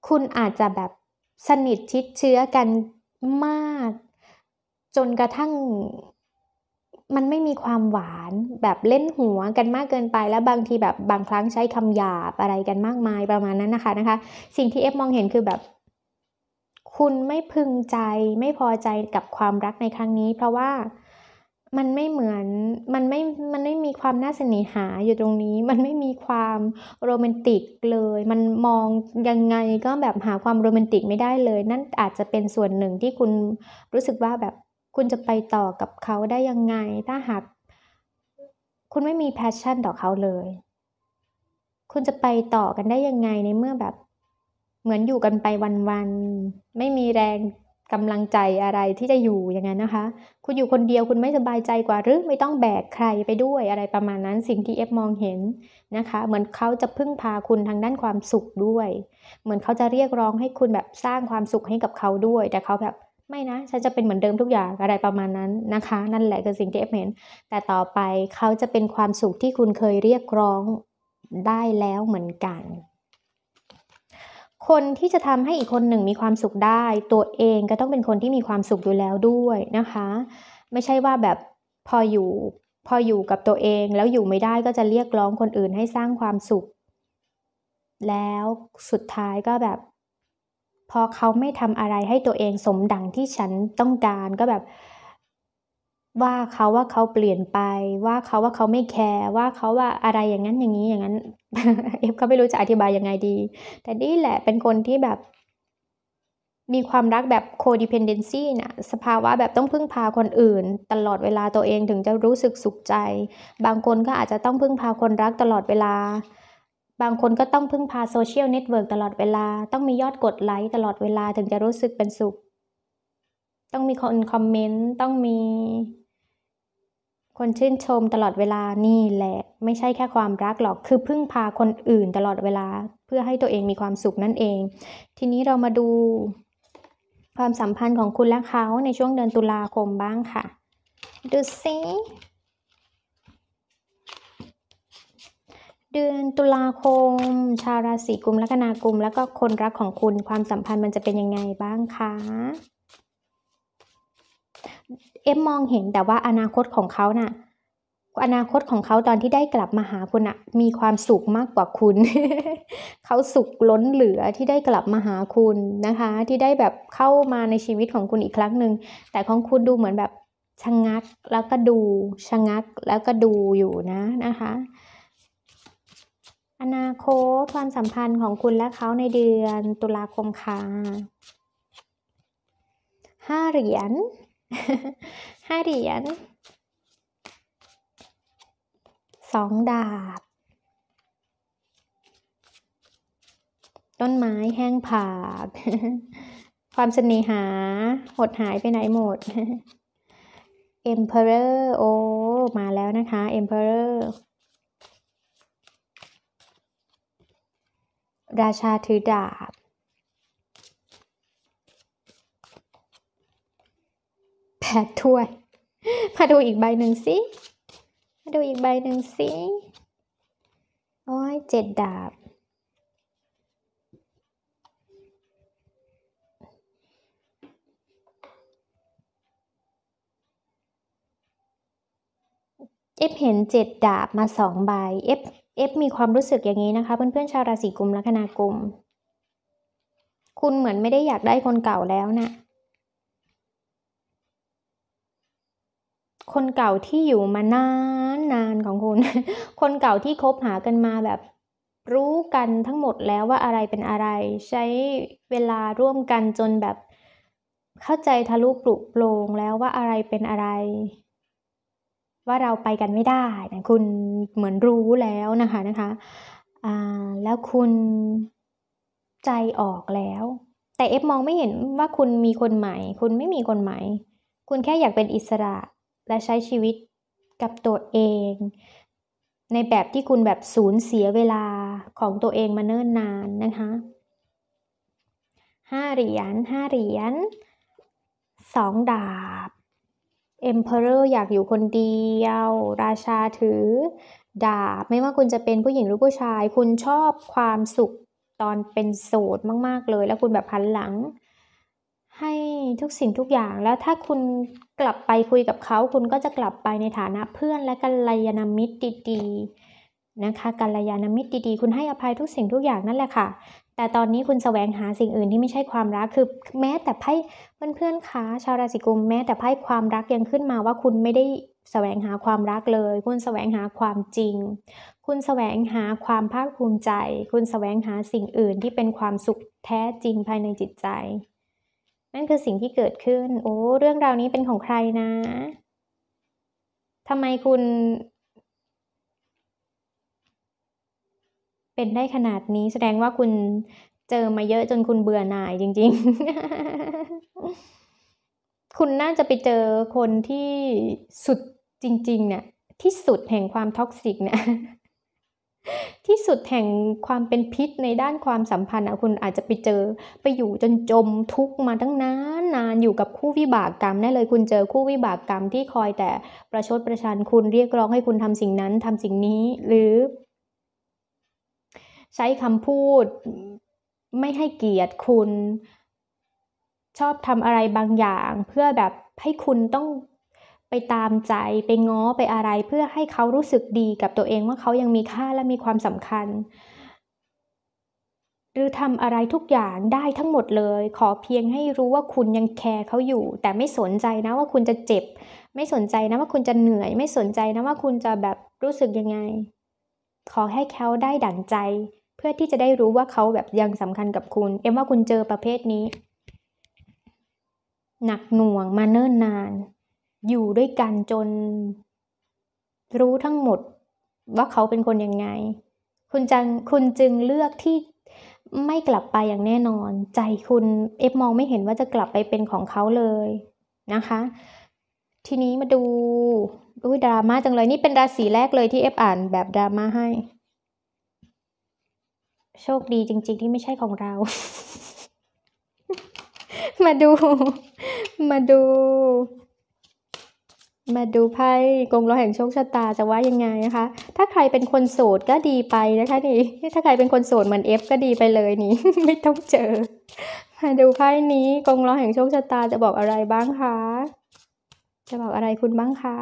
คุณอาจจะแบบสนิทชิดเชื้อกันมากจนกระทั่งมันไม่มีความหวานแบบเล่นหัวกันมากเกินไปแล้วบางทีแบบบางครั้งใช้คำหยาบ อะไรกันมากมายประมาณนั้นนะคะนะคะสิ่งที่เอฟมองเห็นคือแบบ คุณไม่พึงใจไม่พอใจกับความรักในครั้งนี้ เพราะว่ามันไม่เหมือน มันไม่มันไม่มีความน่าเสน่หาอยู่ตรงนี้ มันไม่มีความโรแมนติกเลย มันมองยังไงก็แบบหาความโรแมนติกไม่ได้เลย นั่นอาจจะเป็นส่วนหนึ่งที่คุณรู้สึกว่าแบบคุณจะไปต่อกับเขาได้ยังไง ถ้าหากคุณไม่มีแพชชั่นต่อเขาเลยคุณจะไปต่อกันได้ยังไงในเมื่อแบบ เหมือนอยู่กันไปวันๆไม่มีแรงกำลังใจอะไรที่จะอยู่อย่างนั้นนะคะ คุณอยู่คนเดียวคุณไม่สบายใจกว่าหรือไม่ต้องแบกใครไปด้วยอะไรประมาณนั้นสิ่งที่เอฟมองเห็นนะคะ เหมือนเขาจะพึ่งพาคุณทางด้านความสุขด้วย เหมือนเขาจะเรียกร้องให้คุณแบบสร้างความสุขให้กับเขาด้วยแต่เขาแบบไม่นะ ฉันจะเป็นเหมือนเดิมทุกอย่างอะไรประมาณนั้นนะคะนั่นแหละคือสิ่งที่เอฟเห็นแต่ต่อไปเขาจะเป็นความสุขที่คุณเคยเรียกร้องได้แล้วเหมือนกัน คนที่จะทำให้อีกคนหนึ่งมีความสุขได้ ตัวเองก็ต้องเป็นคนที่มีความสุขอยู่แล้วด้วยนะคะ ไม่ใช่ว่าแบบพออยู่พออยู่กับตัวเองแล้วอยู่ไม่ได้ก็จะเรียกร้องคนอื่นให้สร้างความสุข แล้วสุดท้ายก็แบบพอเขาไม่ทำอะไรให้ตัวเองสมดังที่ฉันต้องการ ก็แบบ ว่าเขาว่าเขาเปลี่ยนไป ว่าเขาว่าเขาไม่แคร์ ว่าเขาว่าอะไรอย่างนั้นอย่างนี้อย่างนั้นเอฟเขาไม่รู้จะอธิบายยังไงดี แต่นี่แหละเป็นคนที่แบบมีความรักแบบ codependency นะ่ะสภาวะแบบต้องพึ่งพาคนอื่น ตลอดเวลาตัวเองถึงจะรู้สึกสุขใจ บางคนก็อาจจะต้องพึ่งพาคนรักตลอดเวลาบางคนก็ต้องพึ่งพาโซเชียลเน็ตเวิร์กตลอดเวลา ต้องมียอดกดไลค์ตลอดเวลาถึงจะรู้สึกเป็นสุข ต้องมีคนคอมเมนต์ ต้องมี คนชื่นชมตลอดเวลานี่แหละไม่ใช่แค่ความรักหรอก คือพึ่งพาคนอื่นตลอดเวลาเพื่อให้ตัวเองมีความสุขนั่นเอง ทีนี้เรามาดู ความสัมพันธ์ของคุณและเขาในช่วงเดือนตุลาคมบ้างค่ะ ดูสิเดือนตุลาคม ชาวราศีกุมลัคนากุม แล้วก็คนรักของคุณความสัมพันธ์มันจะเป็นยังไงบ้างคะ เอฟมองเห็นแต่ว่าอนาคตของเขานะ่ะอนาคตของเขาตอนที่ได้กลับมาหาคุณอะมีความสุขมากกว่าคุณ เขาสุขล้นเหลือที่ได้กลับมาหาคุณนะคะ ที่ได้แบบเข้ามาในชีวิตของคุณอีกครั้งหนึ่งแต่ของคุณดูเหมือนแบบชะงงัก แล้วก็ดูชะงงักแล้วก็ดูอยู่นะนะคะอนาคตความสัมพันธ์ของคุณและเขาในเดือนตุลาคมค่ะห้าเหรียญ ห้าเหรียญ สองดาบ ต้นไม้แห้งผาก ความเสน่หาหดหายไปไหนหมด Emperor โอ้ มาแล้วนะคะ Emperor ราชาถือดาบแปดถ้วย มาดูอีกใบหนึ่งสิ มาดูอีกใบหนึ่งสิ โอ้ยเจ็ดดาบ เอฟเห็นเจ็ดดาบมาสองใบ เอฟเอฟมีความรู้สึกอย่างนี้นะคะเพื่อนๆชาวราศีกุมลัคนากุม คุณเหมือนไม่ได้อยากได้คนเก่าแล้วนะะคนเก่าที่อยู่มานานนานของคุณ คนเก่าที่คบหากันมาแบบรู้กันทั้งหมดแล้วว่าอะไรเป็นอะไร ใช้เวลาร่วมกันจนแบบเข้าใจทะลุปลุกโปรงแล้วว่าอะไรเป็นอะไรว่าเราไปกันไม่ได้นะคุณเหมือนรู้แล้วนะคะนะคะแล้วคุณใจออกแล้ว แต่เอฟมองไม่เห็นว่าคุณมีคนใหม่ คุณไม่มีคนใหม่ คุณแค่อยากเป็นอิสระและใช้ชีวิตกับตัวเอง ในแบบที่คุณแบบสูญเสียเวลาของตัวเองมาเนิ่นนานนะคะห้าเหรียญห้าเหรียญสองดาบเ็มเพอร์อยากอยู่คนเดียว ราชาถือ ดาบ ไม่ว่าคุณจะเป็นผู้หญิงหรือผู้ชาย คุณชอบความสุขตอนเป็นโสดมากๆเลย แล้วคุณแบบพันหลังให้ทุกสิ่งทุกอย่าง แล้วถ้าคุณกลับไปคุยกับเขา คุณก็จะกลับไปในฐานะเพื่อนและกัลยาณมิตรดีๆนะคะ กัลยาณมิตรดีๆ คุณให้อภัยทุกสิ่งทุกอย่างนั่นแหละค่ะแต่ตอนนี้คุณแสวงหาสิ่งอื่นที่ไม่ใช่ความรักคือแม้ แต่ไพ่เพื่อนๆคะชาวราศีกุมแม้แต่ไพ่ความรักยังขึ้นมาว่าคุณไม่ได้แสวงหาความรักเลย คุณแสวงหาความจริง คุณแสวงหาความภาคภูมิใจ คุณแสวงหาสิ่งอื่น ที่เป็นความสุขแท้จริงภายในจิตใจนั่นคือสิ่งที่เกิดขึ้น โอ้เรื่องราวนี้เป็นของใครนะทำไมคุณเป็นได้ขนาดนี้แสดงว่าคุณเจอมาเยอะจนคุณเบื่อหน่ายจริงๆ คุณน่าจะไปเจอคนที่สุดจริง ๆ เนี่ยที่สุดแห่งความท็อกซิกเนี่ยที่สุดแห่งความเป็นพิษในด้านความสัมพันธ์อะคุณอาจจะไปเจอไปอยู่จนจมทุกมาตั้งนานนาน อยู่กับคู่วิบากกรรมแน่เลยคุณเจอคู่วิบากกรรมที่คอยแต่ประชดประชันคุณเรียกร้องให้คุณทำสิ่งนั้นทำสิ่งนี้ หรือใช้คำพูดไม่ให้เกียรติคุณชอบทำอะไรบางอย่าง เพื่อแบบให้คุณต้องไปตามใจ ไปง้อไปอะไรเพื่อให้เขารู้สึกดีกับตัวเองว่าเขายังมีค่าและมีความสำคัญ หรือทำอะไรทุกอย่างได้ทั้งหมดเลย ขอเพียงให้รู้ว่าคุณยังแคร์เขาอยู่ แต่ไม่สนใจนะว่าคุณจะเจ็บ ไม่สนใจนะว่าคุณจะเหนื่อยไม่สนใจนะว่าคุณจะแบบรู้สึกยังไง ขอให้เขาได้ดั่งใจพื่อที่จะได้รู้ว่าเขาแบบยังสำคัญกับคุณ เอ็มว่าคุณเจอประเภทนี้หนักหน่วงมาเนิ่นนาน อยู่ด้วยกันจน รู้ทั้งหมดว่าเขาเป็นคนยังไงคุณจังคุณจึงเลือกที่ไม่กลับไปอย่างแน่นอน ใจคุณเอฟมองไม่เห็นว่าจะกลับไปเป็นของเขาเลยนะคะ ทีนี้มาดูอุ้ยดราม่าจังเลยนี่เป็นราศีแรกเลยที่เอฟอ่านแบบดราม่าให้โชคดีจริงๆที่ไม่ใช่ของเรา มาดู มาดู มาดูไพ่กงล้อแห่งโชคชะตาจะว่ายังไงนะคะ ถ้าใครเป็นคนโสดก็ดีไปนะคะ นี่ ถ้าใครเป็นคนโสดเหมือนเอฟ ก็ดีไปเลยนี่ ไม่ต้องเจอ มาดูไพ่นี้ กงล้อแห่งโชคชะตาจะบอกอะไรบ้างคะ จะบอกอะไรคุณบ้างคะ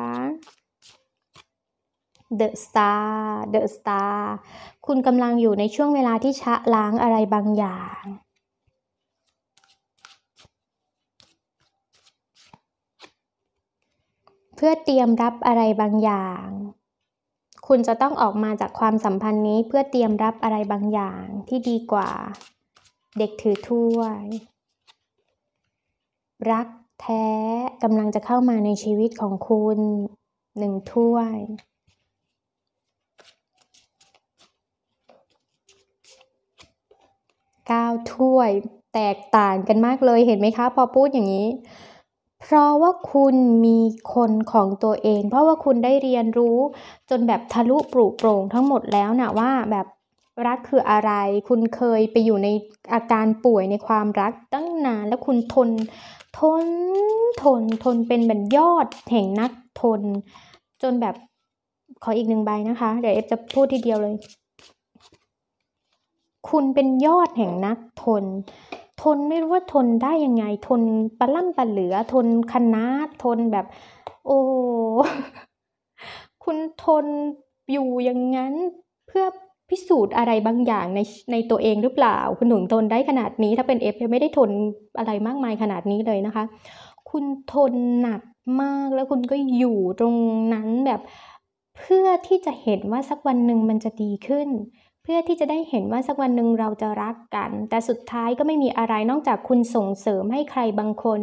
The Star The Star คุณกำลังอยู่ในช่วงเวลาที่ชะล้างอะไรบางอย่าง เพื่อเตรียมรับอะไรบางอย่าง คุณจะต้องออกมาจากความสัมพันธ์นี้เพื่อเตรียมรับอะไรบางอย่างที่ดีกว่า เด็กถือถ้วย รักแท้กำลังจะเข้ามาในชีวิตของคุณหนึ่งถ้วย9ถ้วยแตกต่างกันมากเลยเห็นไหมคะพอพูดอย่างนี้ เพราะว่าคุณมีคนของตัวเอง เพราะว่าคุณได้เรียนรู้จนแบบทะลุปลุกโปร่งทั้งหมดแล้วนะว่าแบบรักคืออะไร คุณเคยไปอยู่ในอาการป่วยในความรักตั้งนานแล้วคุณทนทนทนทนเป็นแบบยอดแห่งนักทน จนแบบขออีกหนึ่งใบนะคะ เดี๋ยวเอฟจะพูดทีเดียวเลยคุณเป็นยอดแห่งนักทน ทนไม่รู้ว่าทนได้ยังไง ทนปลาล่ำปลาเหลือ ทนคณะ ทนแบบ โอ้ คุณทนอยู่อย่างนั้น เพื่อพิสูจน์อะไรบางอย่างในในตัวเองหรือเปล่า คุณหนุนทนได้ขนาดนี้ ถ้าเป็นเอฟไม่ได้ทนอะไรมากมายขนาดนี้เลยนะคะ คุณทนหนักมากแล้วคุณก็อยู่ตรงนั้นแบบ เพื่อที่จะเห็นว่าสักวันหนึ่งมันจะดีขึ้นเพื่อที่จะได้เห็นว่าสักวันหนึ่งเราจะรักกัน แต่สุดท้ายก็ไม่มีอะไรนอกจากคุณส่งเสริมให้ใครบางคน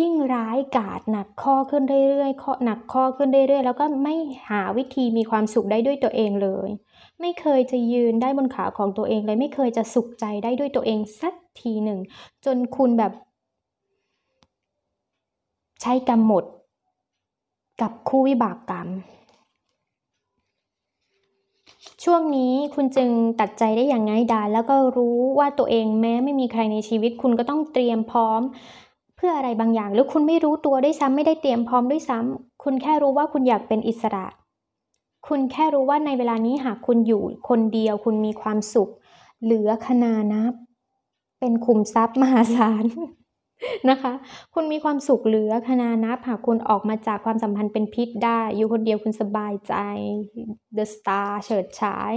ยิ่งร้ายกาดหนักข้อขึ้นเรื่อยๆข้อหนักข้อขึ้นเรื่อย ๆ แล้วก็ไม่หาวิธีมีความสุขได้ด้วยตัวเองเลย ไม่เคยจะยืนได้บนขาของตัวเองเลยไม่เคยจะสุขใจได้ด้วยตัวเองสักทีหนึ่ง จนคุณแบบ ใช้กรรมหมดกับคู่วิบากกรรมช่วงนี้คุณจึงตัดใจได้อย่างง่ายดายแล้วก็รู้ว่าตัวเองแม้ไม่มีใครในชีวิตคุณก็ต้องเตรียมพร้อม เพื่ออะไรบางอย่างหรือคุณไม่รู้ตัวด้วยซ้ำไม่ได้เตรียมพร้อมด้วยซ้ำคุณแค่รู้ว่าคุณอยากเป็นอิสระ คุณแค่รู้ว่าในเวลานี้หากคุณอยู่คนเดียวคุณมีความสุข เหลือขนานับ เป็นขุมทรัพย์มหาศาลนะคะ คุณมีความสุขเหลือขนานับหากคุณออกมาจากความสัมพันธ์เป็นพิษได้ อยู่คนเดียวคุณสบายใจ The Star เฉิดฉาย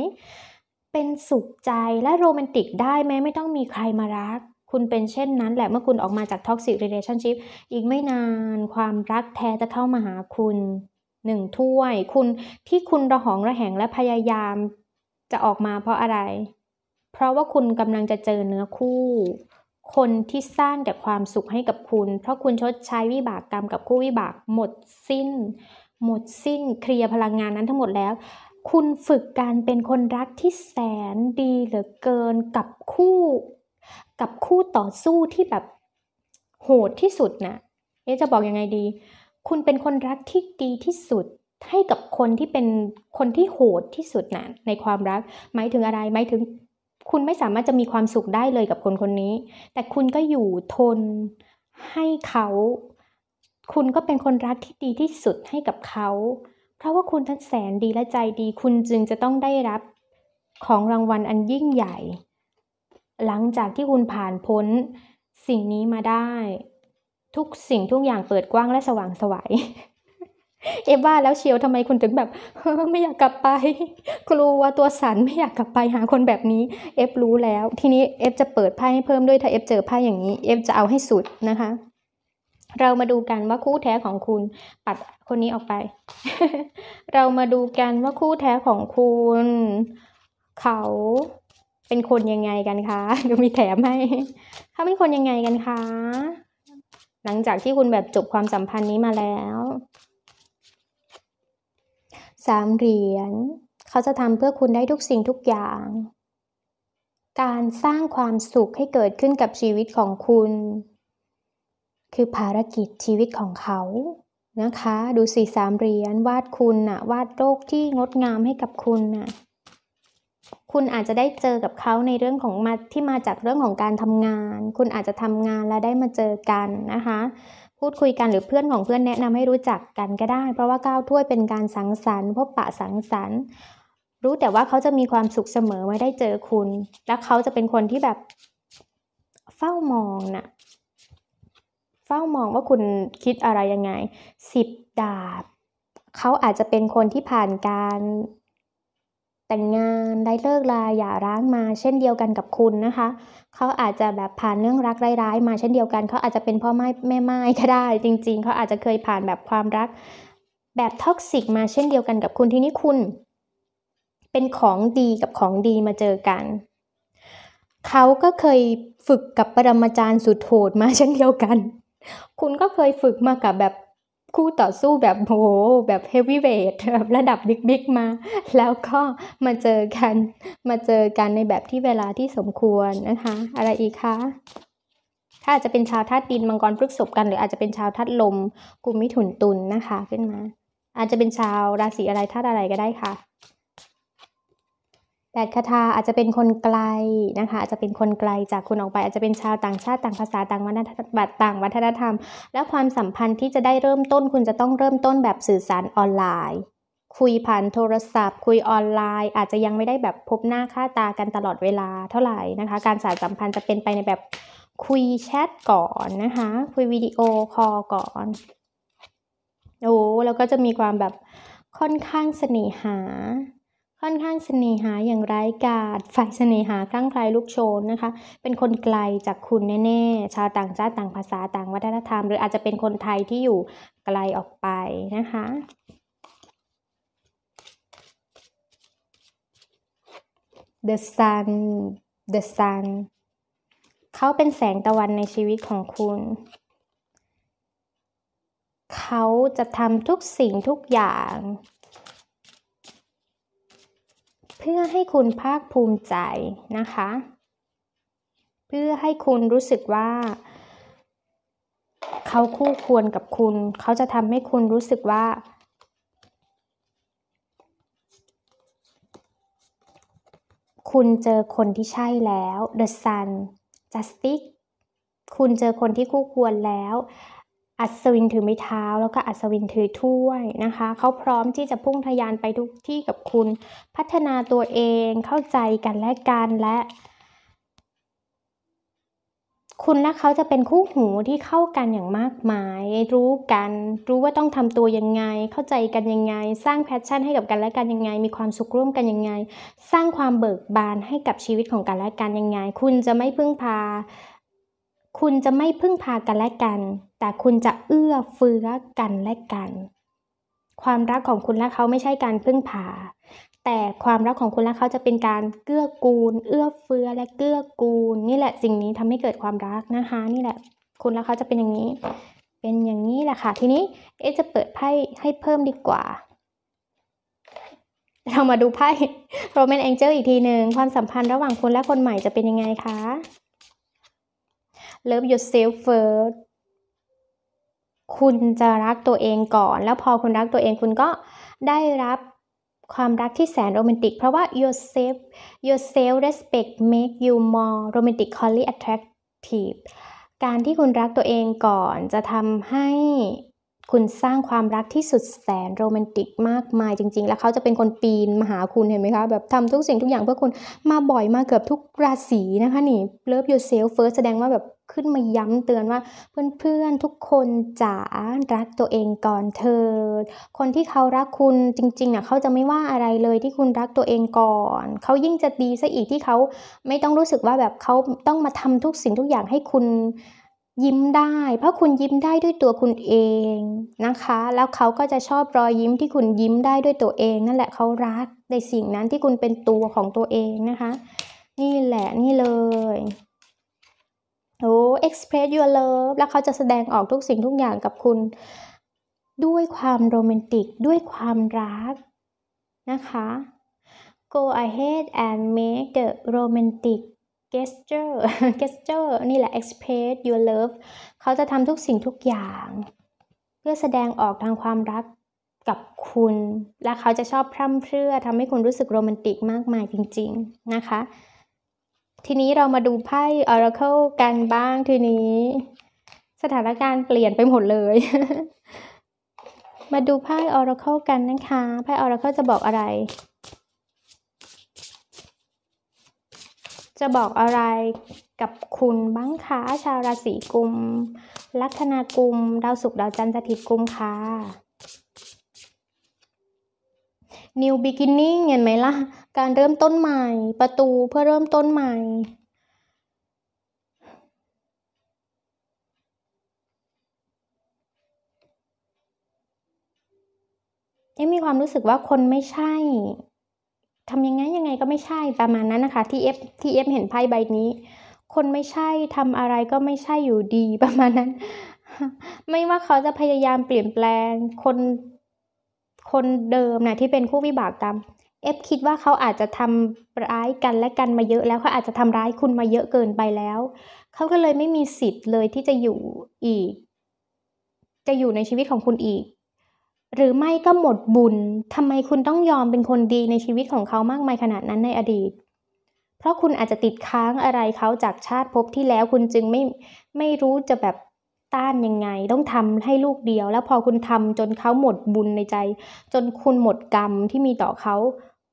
เป็นสุขใจและโรแมนติกได้แม้ไม่ต้องมีใครมารัก คุณเป็นเช่นนั้นแหละเมื่อคุณออกมาจาก็อกซิ r เรเลชั่นชิพอีกไม่นานความรักแท้จะเข้ามาหาคุณหนึ่งถ้วย คุณที่คุณระหองระแหงและพยายามจะออกมาเพราะอะไร เพราะว่าคุณกำลังจะเจอเนื้อคู่คนที่สร้างแต่ความสุขให้กับคุณ เพราะคุณชดใช้วิบากกรรมกับคู่วิบากหมดสิ้น หมดสิ้นเคลียร์พลังงานนั้นทั้งหมดแล้ว คุณฝึกการเป็นคนรักที่แสนดีเหลือเกินกับคู่ กับคู่ต่อสู้ที่แบบโหดที่สุดนะเอ๊จะบอกยังไงดี คุณเป็นคนรักที่ดีที่สุดให้กับคนที่เป็นคนที่โหดที่สุดนะในความรักหมายถึงอะไรหมายถึงคุณไม่สามารถจะมีความสุขได้เลยกับคนคนนี้ แต่คุณก็อยู่ทนให้เขา คุณก็เป็นคนรักที่ดีที่สุดให้กับเขา เพราะว่าคุณทั้งแสนดีและใจดี คุณจึงจะต้องได้รับของรางวัลอันยิ่งใหญ่ หลังจากที่คุณผ่านพ้น สิ่งนี้มาได้ ทุกสิ่งทุกอย่างเปิดกว้างและสว่างสวยเอว่าแล้วเชียวทำไมคุณถึงแบบไม่อยากกลับไปกลัวตัวสันไม่อยากกลับไปหาคนแบบนี้ เอฟรู้แล้ว ทีนี้เอฟจะเปิดไพ่ให้เพิ่มด้วยถ้าเอฟเจอไพ่อย่างนี้เอฟ จะเอาให้สุดนะคะ เรามาดูกันว่าคู่แท้ของคุณปัดคนนี้ออกไป เรามาดูกันว่าคู่แท้ของคุณ เขาเป็นคนยังไงกันคะจะมีแถมให้เขาเป็นคนยังไงกันคะ หลังจากที่คุณแบบจบความสัมพันธ์นี้มาแล้วสามเหรียญเขาจะทำเพื่อคุณได้ทุกสิ่งทุกอย่าง การสร้างความสุขให้เกิดขึ้นกับชีวิตของคุณ คือภารกิจชีวิตของเขา นะคะ ดูสีสามเหรียญวาดคุณนะ่ะวาดโลกที่งดงามให้กับคุณนะ่ะ คุณอาจจะได้เจอกับเขาในเรื่องของมาที่มาจากเรื่องของการทำงาน คุณอาจจะทำงานและได้มาเจอกันนะคะพูดคุยกันหรือเพื่อนของเพื่อนแนะนำให้รู้จักกันก็ได้ เพราะว่าก้าวถ้วยเป็นการสังสรรค์พบปะสังสรรค์ รู้แต่ว่าเขาจะมีความสุขเสมอเมื่อได้เจอคุณ และเขาจะเป็นคนที่แบบ เฝ้ามองนะ่ะเฝ้ามองว่าคุณคิดอะไรยังไงสิบดาบ เขาอาจจะเป็นคนที่ผ่านการแต่งงานได้เลิกลาอย่าร้างมาเช่นเดียวกันกับคุณนะคะ เขาอาจจะแบบผ่านเรื่องรักร้าย ๆ มาเช่นเดียวกัน เขาอาจจะเป็นพ่อไม้แม่ไม้ก็ได้ จริงๆ เขาอาจจะเคยผ่านแบบความรักแบบท็อกซิกมาเช่นเดียวกันกับคุณที่นี่คุณ เป็นของดีกับของดีมาเจอกันเขาก็เคยฝึกกับปรมาจารย์สุดโหดมาเช่นเดียวกัน คุณก็เคยฝึกมากับแบบคู่ต่อสู้แบบโห แบบเฮฟวีเวทระดับบิ๊กบิ๊กมา แล้วก็มาเจอกัน มาเจอกันในแบบที่เวลาที่สมควรนะคะ อะไรอีกคะถ้าอาจจะเป็นชาวธาตุดินมังกรพฤกษบกัน หรืออาจจะเป็นชาวธาตุลมกุมมิถุนตุลนนะคะ ขึ้นมา อาจจะเป็นชาวราศีอะไรธาตุอะไรก็ได้ค่ะแปดคาถาอาจจะเป็นคนไกลนะคะ อาจจะเป็นคนไกลจากคุณออกไปอาจจะเป็นชาวต่างชาติต่างภาษาต่างวัฒนธรรมต่างวัฒนธรรม และความสัมพันธ์ที่จะได้เริ่มต้นคุณจะต้องเริ่มต้นแบบสื่อสารออนไลน์ คุยผ่านโทรศัพท์ คุยออนไลน์อาจจะยังไม่ได้แบบพบหน้าค่าตากันตลอดเวลาเท่าไหร่นะคะ การสารสัมพันธ์จะเป็นไปในแบบคุยแชทก่อนนะคะคุยวิดีโอคอลก่อนโอ้แล้วก็จะมีความแบบค่อนข้างเสน่หาค่อนข้างเสน่หาอย่างไร้กาดฝ่ายเสน่หาคลั่งไคล้ลุกโชนนะคะ เป็นคนไกลจากคุณแน่ ๆ ชาวต่างชาติต่างภาษาต่างวัฒนธรรมหรืออาจจะเป็นคนไทยที่อยู่ไกลออกไปนะคะเดอะซันเดอะซันเขาเป็นแสงตะวันในชีวิตของคุณ เขาจะทำทุกสิ่งทุกอย่างเพื่อให้คุณภาคภูมิใจนะคะ เพื่อให้คุณรู้สึกว่า เขาคู่ควรกับคุณ เขาจะทำให้คุณรู้สึกว่า คุณเจอคนที่ใช่แล้ว The Sun Justice คุณเจอคนที่คู่ควรแล้วอัศวินถือไม้เท้า แล้วก็อัศวินถือถ้วยนะคะเขาพร้อมที่จะพุ่งทยานไปทุกที่กับคุณพัฒนาตัวเอง เข้าใจกันและกันและ คุณและเขาจะเป็นคู่หูที่เข้ากันอย่างมากมาย รู้กันรู้ว่าต้องทำตัวยังไง เข้าใจกันยังไง สร้างแพชชั่นให้กับกันและกันยังไง มีความสุขร่วมกันยังไงสร้างความเบิกบานให้กับชีวิตของกันและกันยังไง คุณจะไม่พึ่งพาคุณจะไม่พึ่งพากันและกัน แต่คุณจะเอื้อเฟื้อกันและกัน ความรักของคุณและเขาไม่ใช่การพึ่งพา แต่ความรักของคุณและเขาจะเป็นการเกื้อกูล เอื้อเฟื้อและเกื้อกูล นี่แหละสิ่งนี้ทำให้เกิดความรักนะคะ นี่แหละ คุณและเขาจะเป็นอย่างนี้ เป็นอย่างนี้แหละค่ะ ทีนี้เอจะเปิดไพ่ให้เพิ่มดีกว่า เรามาดูไพ่โรแมนแองเจิลอีกทีหนึ่งความสัมพันธ์ระหว่างคุณและคนใหม่จะเป็นยังไงคะ love yourself first คุณจะรักตัวเองก่อน แล้วพอคุณรักตัวเองคุณก็ได้รับความรักที่แสนโรแมนติก เพราะว่า yourself yourself respect make you more romantically attractive การที่คุณรักตัวเองก่อนจะทำให้คุณสร้างความรักที่สุดแสนโรแมนติกมากมายจริง ๆ แล้วเขาจะเป็นคนปีนมาหาคุณเห็นไหมคะแบบทำทุกสิ่งทุกอย่างเพื่อคุณมาบ่อยมาเกือบทุกราศีนะคะนี่เลิฟยูเซลฟ์เฟิร์สแสดงว่าแบบขึ้นมาย้ำเตือนว่า เพื่อนๆทุกคนจ๋ารักตัวเองก่อนเธอคนที่เขารักคุณจริงๆอ่ะเขาจะไม่ว่าอะไรเลยที่คุณรักตัวเองก่อน เขายิ่งจะดีซะอีกที่เขาไม่ต้องรู้สึกว่าแบบเขาต้องมาทำทุกสิ่งทุกอย่างให้คุณยิ้มได้เพราะคุณยิ้มได้ด้วยตัวคุณเองนะคะแล้วเขาก็จะชอบรอยยิ้มที่คุณยิ้มได้ด้วยตัวเอง นั่นแหละเขารักในสิ่งนั้นที่คุณเป็นตัวของตัวเองนะคะ นี่แหละนี่เลยโอ้ express your love แล้วเขาจะแสดงออกทุกสิ่งทุกอย่างกับคุณด้วยความโรแมนติก ด้วยความรัก นะคะ go ahead and make the romantic gesture gesture นี่แหละ express your love เขาจะทำทุกสิ่งทุกอย่าง เพื่อแสดงออกทางความรักกับคุณ และเขาจะชอบพร่ำเพรื่อทำให้คุณรู้สึกโรแมนติกมากมายจริงๆนะคะ ทีนี้เรามาดูไพ่ Oracle กันบ้างทีนี้ สถานการณ์เปลี่ยนไปหมดเลย มาดูไพ่ Oracle กันนะคะไพ่ Oracle จะบอกอะไรจะบอกอะไรกับคุณบ้างคะชาวราศีกุม ลัคนากุมดาวศุกร์ดาวจันทร์สถิตกุมค่ะ New Beginning เห็นไหมล่ะ การเริ่มต้นใหม่ ประตูเพื่อเริ่มต้นใหม่เอ๊มีความรู้สึกว่าคนไม่ใช่ทำยังไงยังไงก็ไม่ใช่ประมาณนั้นนะคะที่เอฟที่เอฟเห็นไพ่ใบนี้ คนไม่ใช่ทำอะไรก็ไม่ใช่อยู่ดีประมาณนั้น ไม่ว่าเขาจะพยายามเปลี่ยนแปลงคนคนเดิมนะที่เป็นคู่วิบากกรรมเอฟคิดว่าเขาอาจจะทำร้ายกันและกันมาเยอะแล้วเขาอาจจะทำร้ายคุณมาเยอะเกินไปแล้ว เขาก็เลยไม่มีสิทธิ์เลยที่จะอยู่อีก จะอยู่ในชีวิตของคุณอีกหรือไม่ก็หมดบุญ ทำไมคุณต้องยอมเป็นคนดีในชีวิตของเขามากมายขนาดนั้นในอดีต เพราะคุณอาจจะติดค้างอะไรเขาจากชาติภพที่แล้วคุณจึงไม่ไม่รู้จะแบบต้านยังไง ต้องทำให้ลูกเดียวแล้วพอคุณทำจนเขาหมดบุญในใจจนคุณหมดกรรมที่มีต่อเขา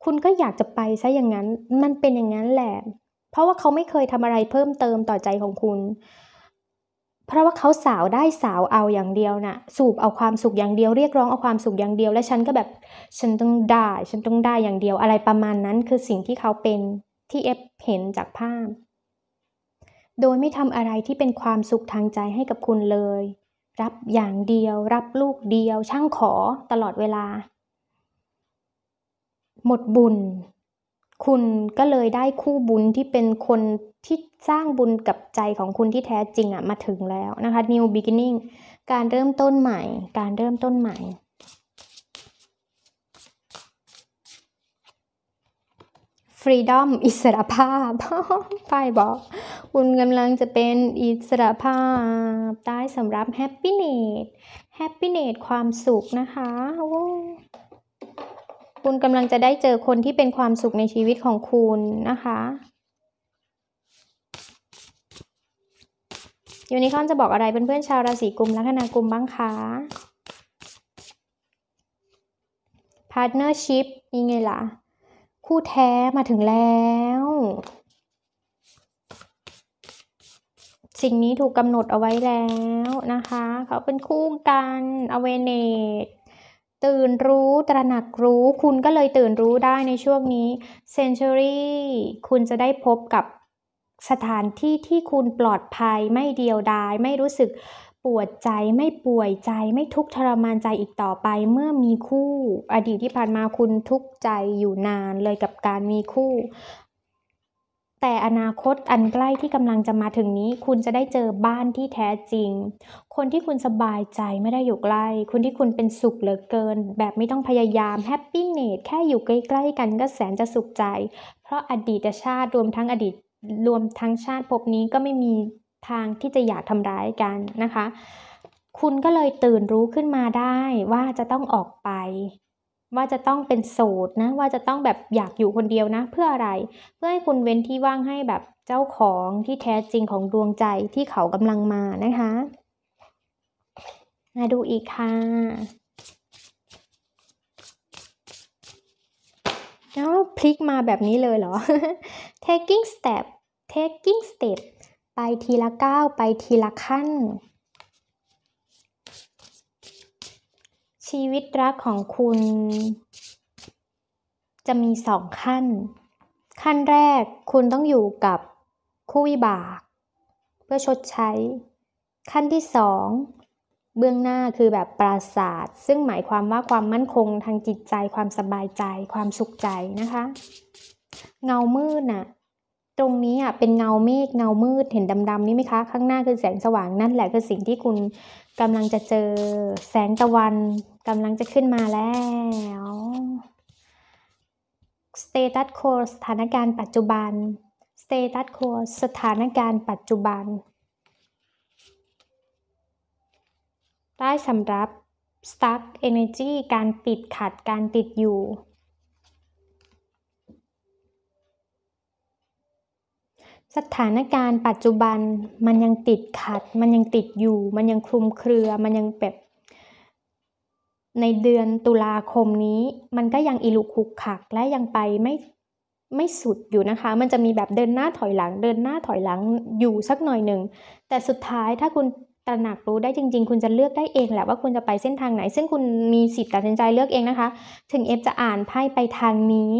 คุณก็อยากจะไปซะอย่างนั้นมันเป็นอย่างนั้นแหละ เพราะว่าเขาไม่เคยทำอะไรเพิ่มเติมต่อใจของคุณเพราะว่าเขาสาวได้สาวเอาอย่างเดียวนะ่ะสูบเอาความสุขอย่างเดียว เรียกร้องเอาความสุขอย่างเดียว และฉันก็แบบ ฉันต้องได้ ฉันต้องได้อย่างเดียวอะไรประมาณนั้น คือสิ่งที่เขาเป็นที่เอฟเห็นจากภาพ โดยไม่ทำอะไรที่เป็นความสุขทางใจให้กับคุณเลย รับอย่างเดียว รับลูกเดียวช่างขอตลอดเวลา หมดบุญ คุณก็เลยได้คู่บุญที่เป็นคนที่สร้างบุญกับใจของคุณที่แท้จริงอะมาถึงแล้วนะคะ new beginning การเริ่มต้นใหม่ การเริ่มต้นใหม่ฟรีดอมอิสระภาพไ่บอกคุณกำลังจะเป็นอิสระภาพใต้สำรับแฮปปี้เนตแฮปปี้เนตความสุขนะคะ คุณกำลังจะได้เจอคนที่เป็นความสุขในชีวิตของคุณนะคะยูนิคอนจะบอกอะไรเพื่อนๆชาวราศีกุมลัคนากุมบ้างคะ partnership นี่ไงล่ะ คู่แท้มาถึงแล้ว สิ่งนี้ถูกกำหนดเอาไว้แล้วนะคะ เขาเป็นคู่กันอเวเนตตื่นรู้ตระหนักรู้คุณก็เลยตื่นรู้ได้ในช่วงนี้เนเชอรี่คุณจะได้พบกับสถานที่ที่คุณปลอดภัยไม่เดียวดาย ไม่รู้สึกปวดใจไม่ป่วยใจ ไม่ทุกทรมานใจอีกต่อไปเมื่อมีคู่ อดีตที่ผ่านมาคุณทุกข์ใจอยู่นานเลยกับการมีคู่ แต่อนาคตอันใกล้ที่กำลังจะมาถึงนี้คุณจะได้เจอบ้านที่แท้จริง คนที่คุณสบายใจไม่ได้อยู่ใกล้คนที่คุณเป็นสุขเหลือเกิน แบบไม่ต้องพยายามแฮปปี้เนตแค่อยู่ใกล้ๆกันก็แสนจะสุขใจ เพราะอดีตชาติรวมทั้งอดีตรวมทั้งชาติภพนี้ก็ไม่มีทางที่จะอยากทำร้ายกันนะคะ คุณก็เลยตื่นรู้ขึ้นมาได้ว่าจะต้องออกไป ว่าจะต้องเป็นโสดนะ ว่าจะต้องแบบอยากอยู่คนเดียวนะ เพื่ออะไร เพื่อให้คุณเว้นที่ว่างให้แบบเจ้าของที่แท้จริงของดวงใจที่เขากำลังมานะคะ มาดูอีกค่ะแล้วพลิกมาแบบนี้เลยเหรอ taking step taking step ไปทีละก้าวไปทีละขั้น ชีวิตรักของคุณ จะมีสองขั้น ขั้นแรกคุณต้องอยู่กับ คู่วิบาก เพื่อชดใช้ ขั้นที่สองเบื้องหน้าคือแบบปราศาสตร์ซึ่งหมายความว่าความมั่นคงทางจิตใจความสบายใจความสุขใจนะคะ เงามืดนะ่ะตรงนี้อ่ะเป็นเงาเมฆเงามืดเห็นดำๆนี่ไหมคะ ข้างหน้าคือแสงสว่างนั่นแหละคือสิ่งที่คุณกำลังจะเจอแสงตะวันกำลังจะขึ้นมาแล้วสเตตัสโคสถานการณ์ปัจจุบันสเตตัสโคสถานการณ์ปัจจุบัน ได้สำรับ stuck energy การติดขัดการติดอยู่สถานการณ์ปัจจุบันมันยังติดขัด มันยังติดอยู่ มันยังคลุมเครือ มันยังแบบในเดือนตุลาคมนี้ มันก็ยังอิลุคุกขักและยังไปไม่ไม่สุดอยู่นะคะ มันจะมีแบบเดินหน้าถอยหลังเดินหน้าถอยหลังอยู่สักหน่อยหนึ่งแต่สุดท้ายถ้าคุณตระหนักรู้ได้จริงๆ คุณจะเลือกได้เองแหละว่าคุณจะไปเส้นทางไหน ซึ่งคุณมีสิทธิ์ตัดสินใจเลือกเองนะคะ ถึงเอฟจะอ่านไพ่ไปทางนี้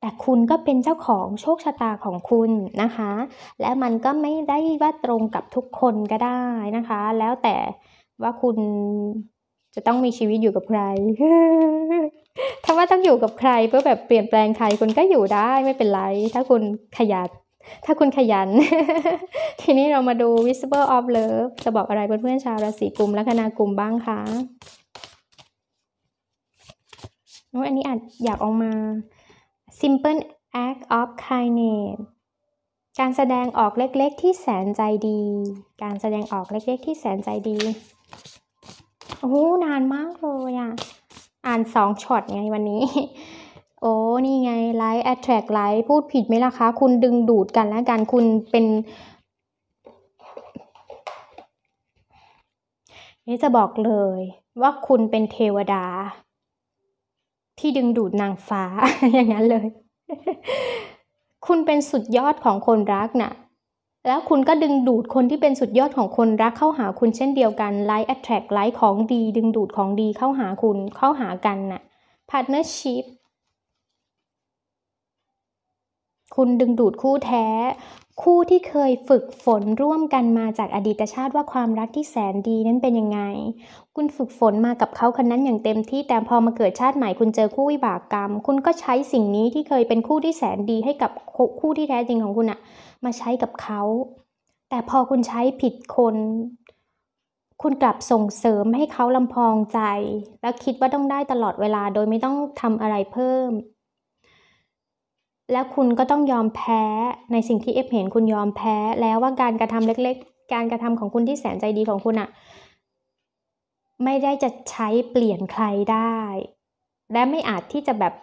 แต่คุณก็เป็นเจ้าของโชคชะตาของคุณนะคะ และมันก็ไม่ได้ว่าตรงกับทุกคนก็ได้นะคะ แล้วแต่ว่าคุณจะต้องมีชีวิตอยู่กับใคร ถ้าว่าต้องอยู่กับใครเพื่อแบบเปลี่ยนแปลงใครคุณก็อยู่ได้ไม่เป็นไร ถ้าคุณขยันถ้าคุณขยัน ทีนี้เรามาดู w h i s p e r of love จะบอกอะไรเพื่อนๆชาว ราศีกุมและคณากุมบ้างคะ้อันนี้อาจอยากออกมา simple act of kindness การแสดงออกเล็กๆ ที่แสนใจดี การแสดงออกเล็กๆที่แสนใจดี โอ้นานมากเลยอ่ะ อ่านสองช็อตไงวันนี้โอ้ นี่ไงไลท์แอทแทรกไลท์พูดผิดไหมล่ะคะ คุณดึงดูดกันแล้วกัน คุณเป็น นี่จะบอกเลยว่าคุณเป็นเทวดา ที่ดึงดูดนางฟ้า อย่างนั้นเลย คุณเป็นสุดยอดของคนรักนะ่ะ แล้วคุณก็ดึงดูดคนที่เป็นสุดยอดของคนรักเข้าหาคุณเช่นเดียวกัน ไลท์แอทแทรกไลท์ของดี ดึงดูดของดีเข้าหาคุณ เข้าหากันนะ่ะ พาร์ทเนอร์ชิพคุณดึงดูดคู่แท้ คู่ที่เคยฝึกฝนร่วมกันมาจากอดีตชาติว่าความรักที่แสนดีนั้นเป็นยังไง คุณฝึกฝนมากับเขาคนนั้นอย่างเต็มที่ แต่พอมาเกิดชาติใหม่ คุณเจอคู่วิบากกรรม คุณก็ใช้สิ่งนี้ที่เคยเป็นคู่ที่แสนดีให้กับคู่ที่แท้จริงของคุณอะมาใช้กับเขา แต่พอคุณใช้ผิดคน คุณกลับส่งเสริมให้เขาลำพองใจ และคิดว่าต้องได้ตลอดเวลาโดยไม่ต้องทำอะไรเพิ่มและคุณก็ต้องยอมแพ้ในสิ่งที่เอฟเห็นคุณยอมแพ้แล้วว่าการกระทำเล็กๆ การกระทำของคุณที่แสนใจดีของคุณอะไม่ได้จะใช้เปลี่ยนใครได้ และไม่อาจที่จะแบบ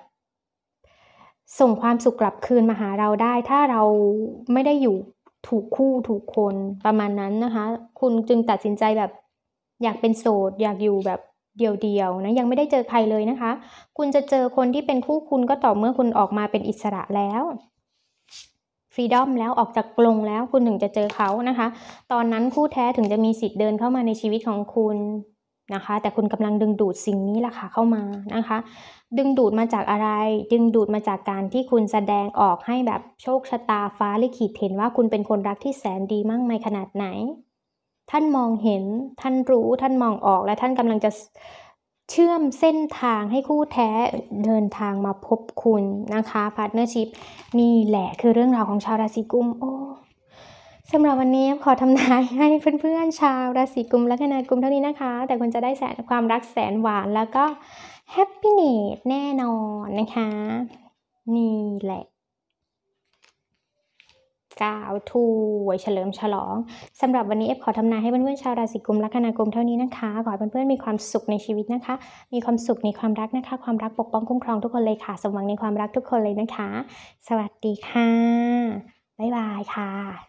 ส่งความสุขกลับคืนมาหาเราได้ ถ้าเราไม่ได้อยู่ถูกคู่ ถูกคนประมาณนั้นนะคะคุณจึงตัดสินใจแบบอยากเป็นโสด อยากอยู่แบบเดียวๆนะยังไม่ได้เจอใครเลยนะคะ คุณจะเจอคนที่เป็นคู่คุณก็ต่อเมื่อคุณออกมาเป็นอิสระแล้วฟรีดอมแล้วออกจาก กรงแล้วคุณถึงจะเจอเขานะคะ ตอนนั้นคู่แท้ถึงจะมีสิทธิ์เดินเข้ามาในชีวิตของคุณนะคะ แต่คุณกำลังดึงดูดสิ่งนี้ล่ะค่ะเข้ามานะคะ ดึงดูดมาจากอะไร ดึงดูดมาจากการที่คุณแสดงออกให้แบบโชคชะตาฟ้าลิขิตเห็นว่าคุณเป็นคนรักที่แสนดีมากมายขนาดไหนท่านมองเห็น ท่านรู้ ท่านมองออก และท่านกำลังจะเชื่อมเส้นทางให้คู่แท้เดินทางมาพบคุณนะคะพาร์ทเนอร์ชิพนี่แหละ คือเรื่องราวของชาวราศีกุมโอ้สำหรับวันนี้ขอทำนายให้เพื่อนๆ ชาวราศีกุมและนณะกุมเท่านี้นะคะ แต่คุณจะได้แสนความรักแสนหวานแล้วก็แฮปปี้เนสแน่นอนนะคะ นี่แหละ19ทูเฉลิมฉลองสำหรับวันนี้เอฟขอทำนายให้เพื่อนๆชาวราศีกุมลัคนากุมเท่านี้นะคะ ขอให้เพื่อนๆ มีความสุขในชีวิตนะคะ มีความสุขในความรักนะคะ ความรักปกป้องคุ้มครองทุกคนเลยค่ะ สมหวังในความรักทุกคนเลยนะคะ สวัสดีค่ะ บ๊ายบายค่ะ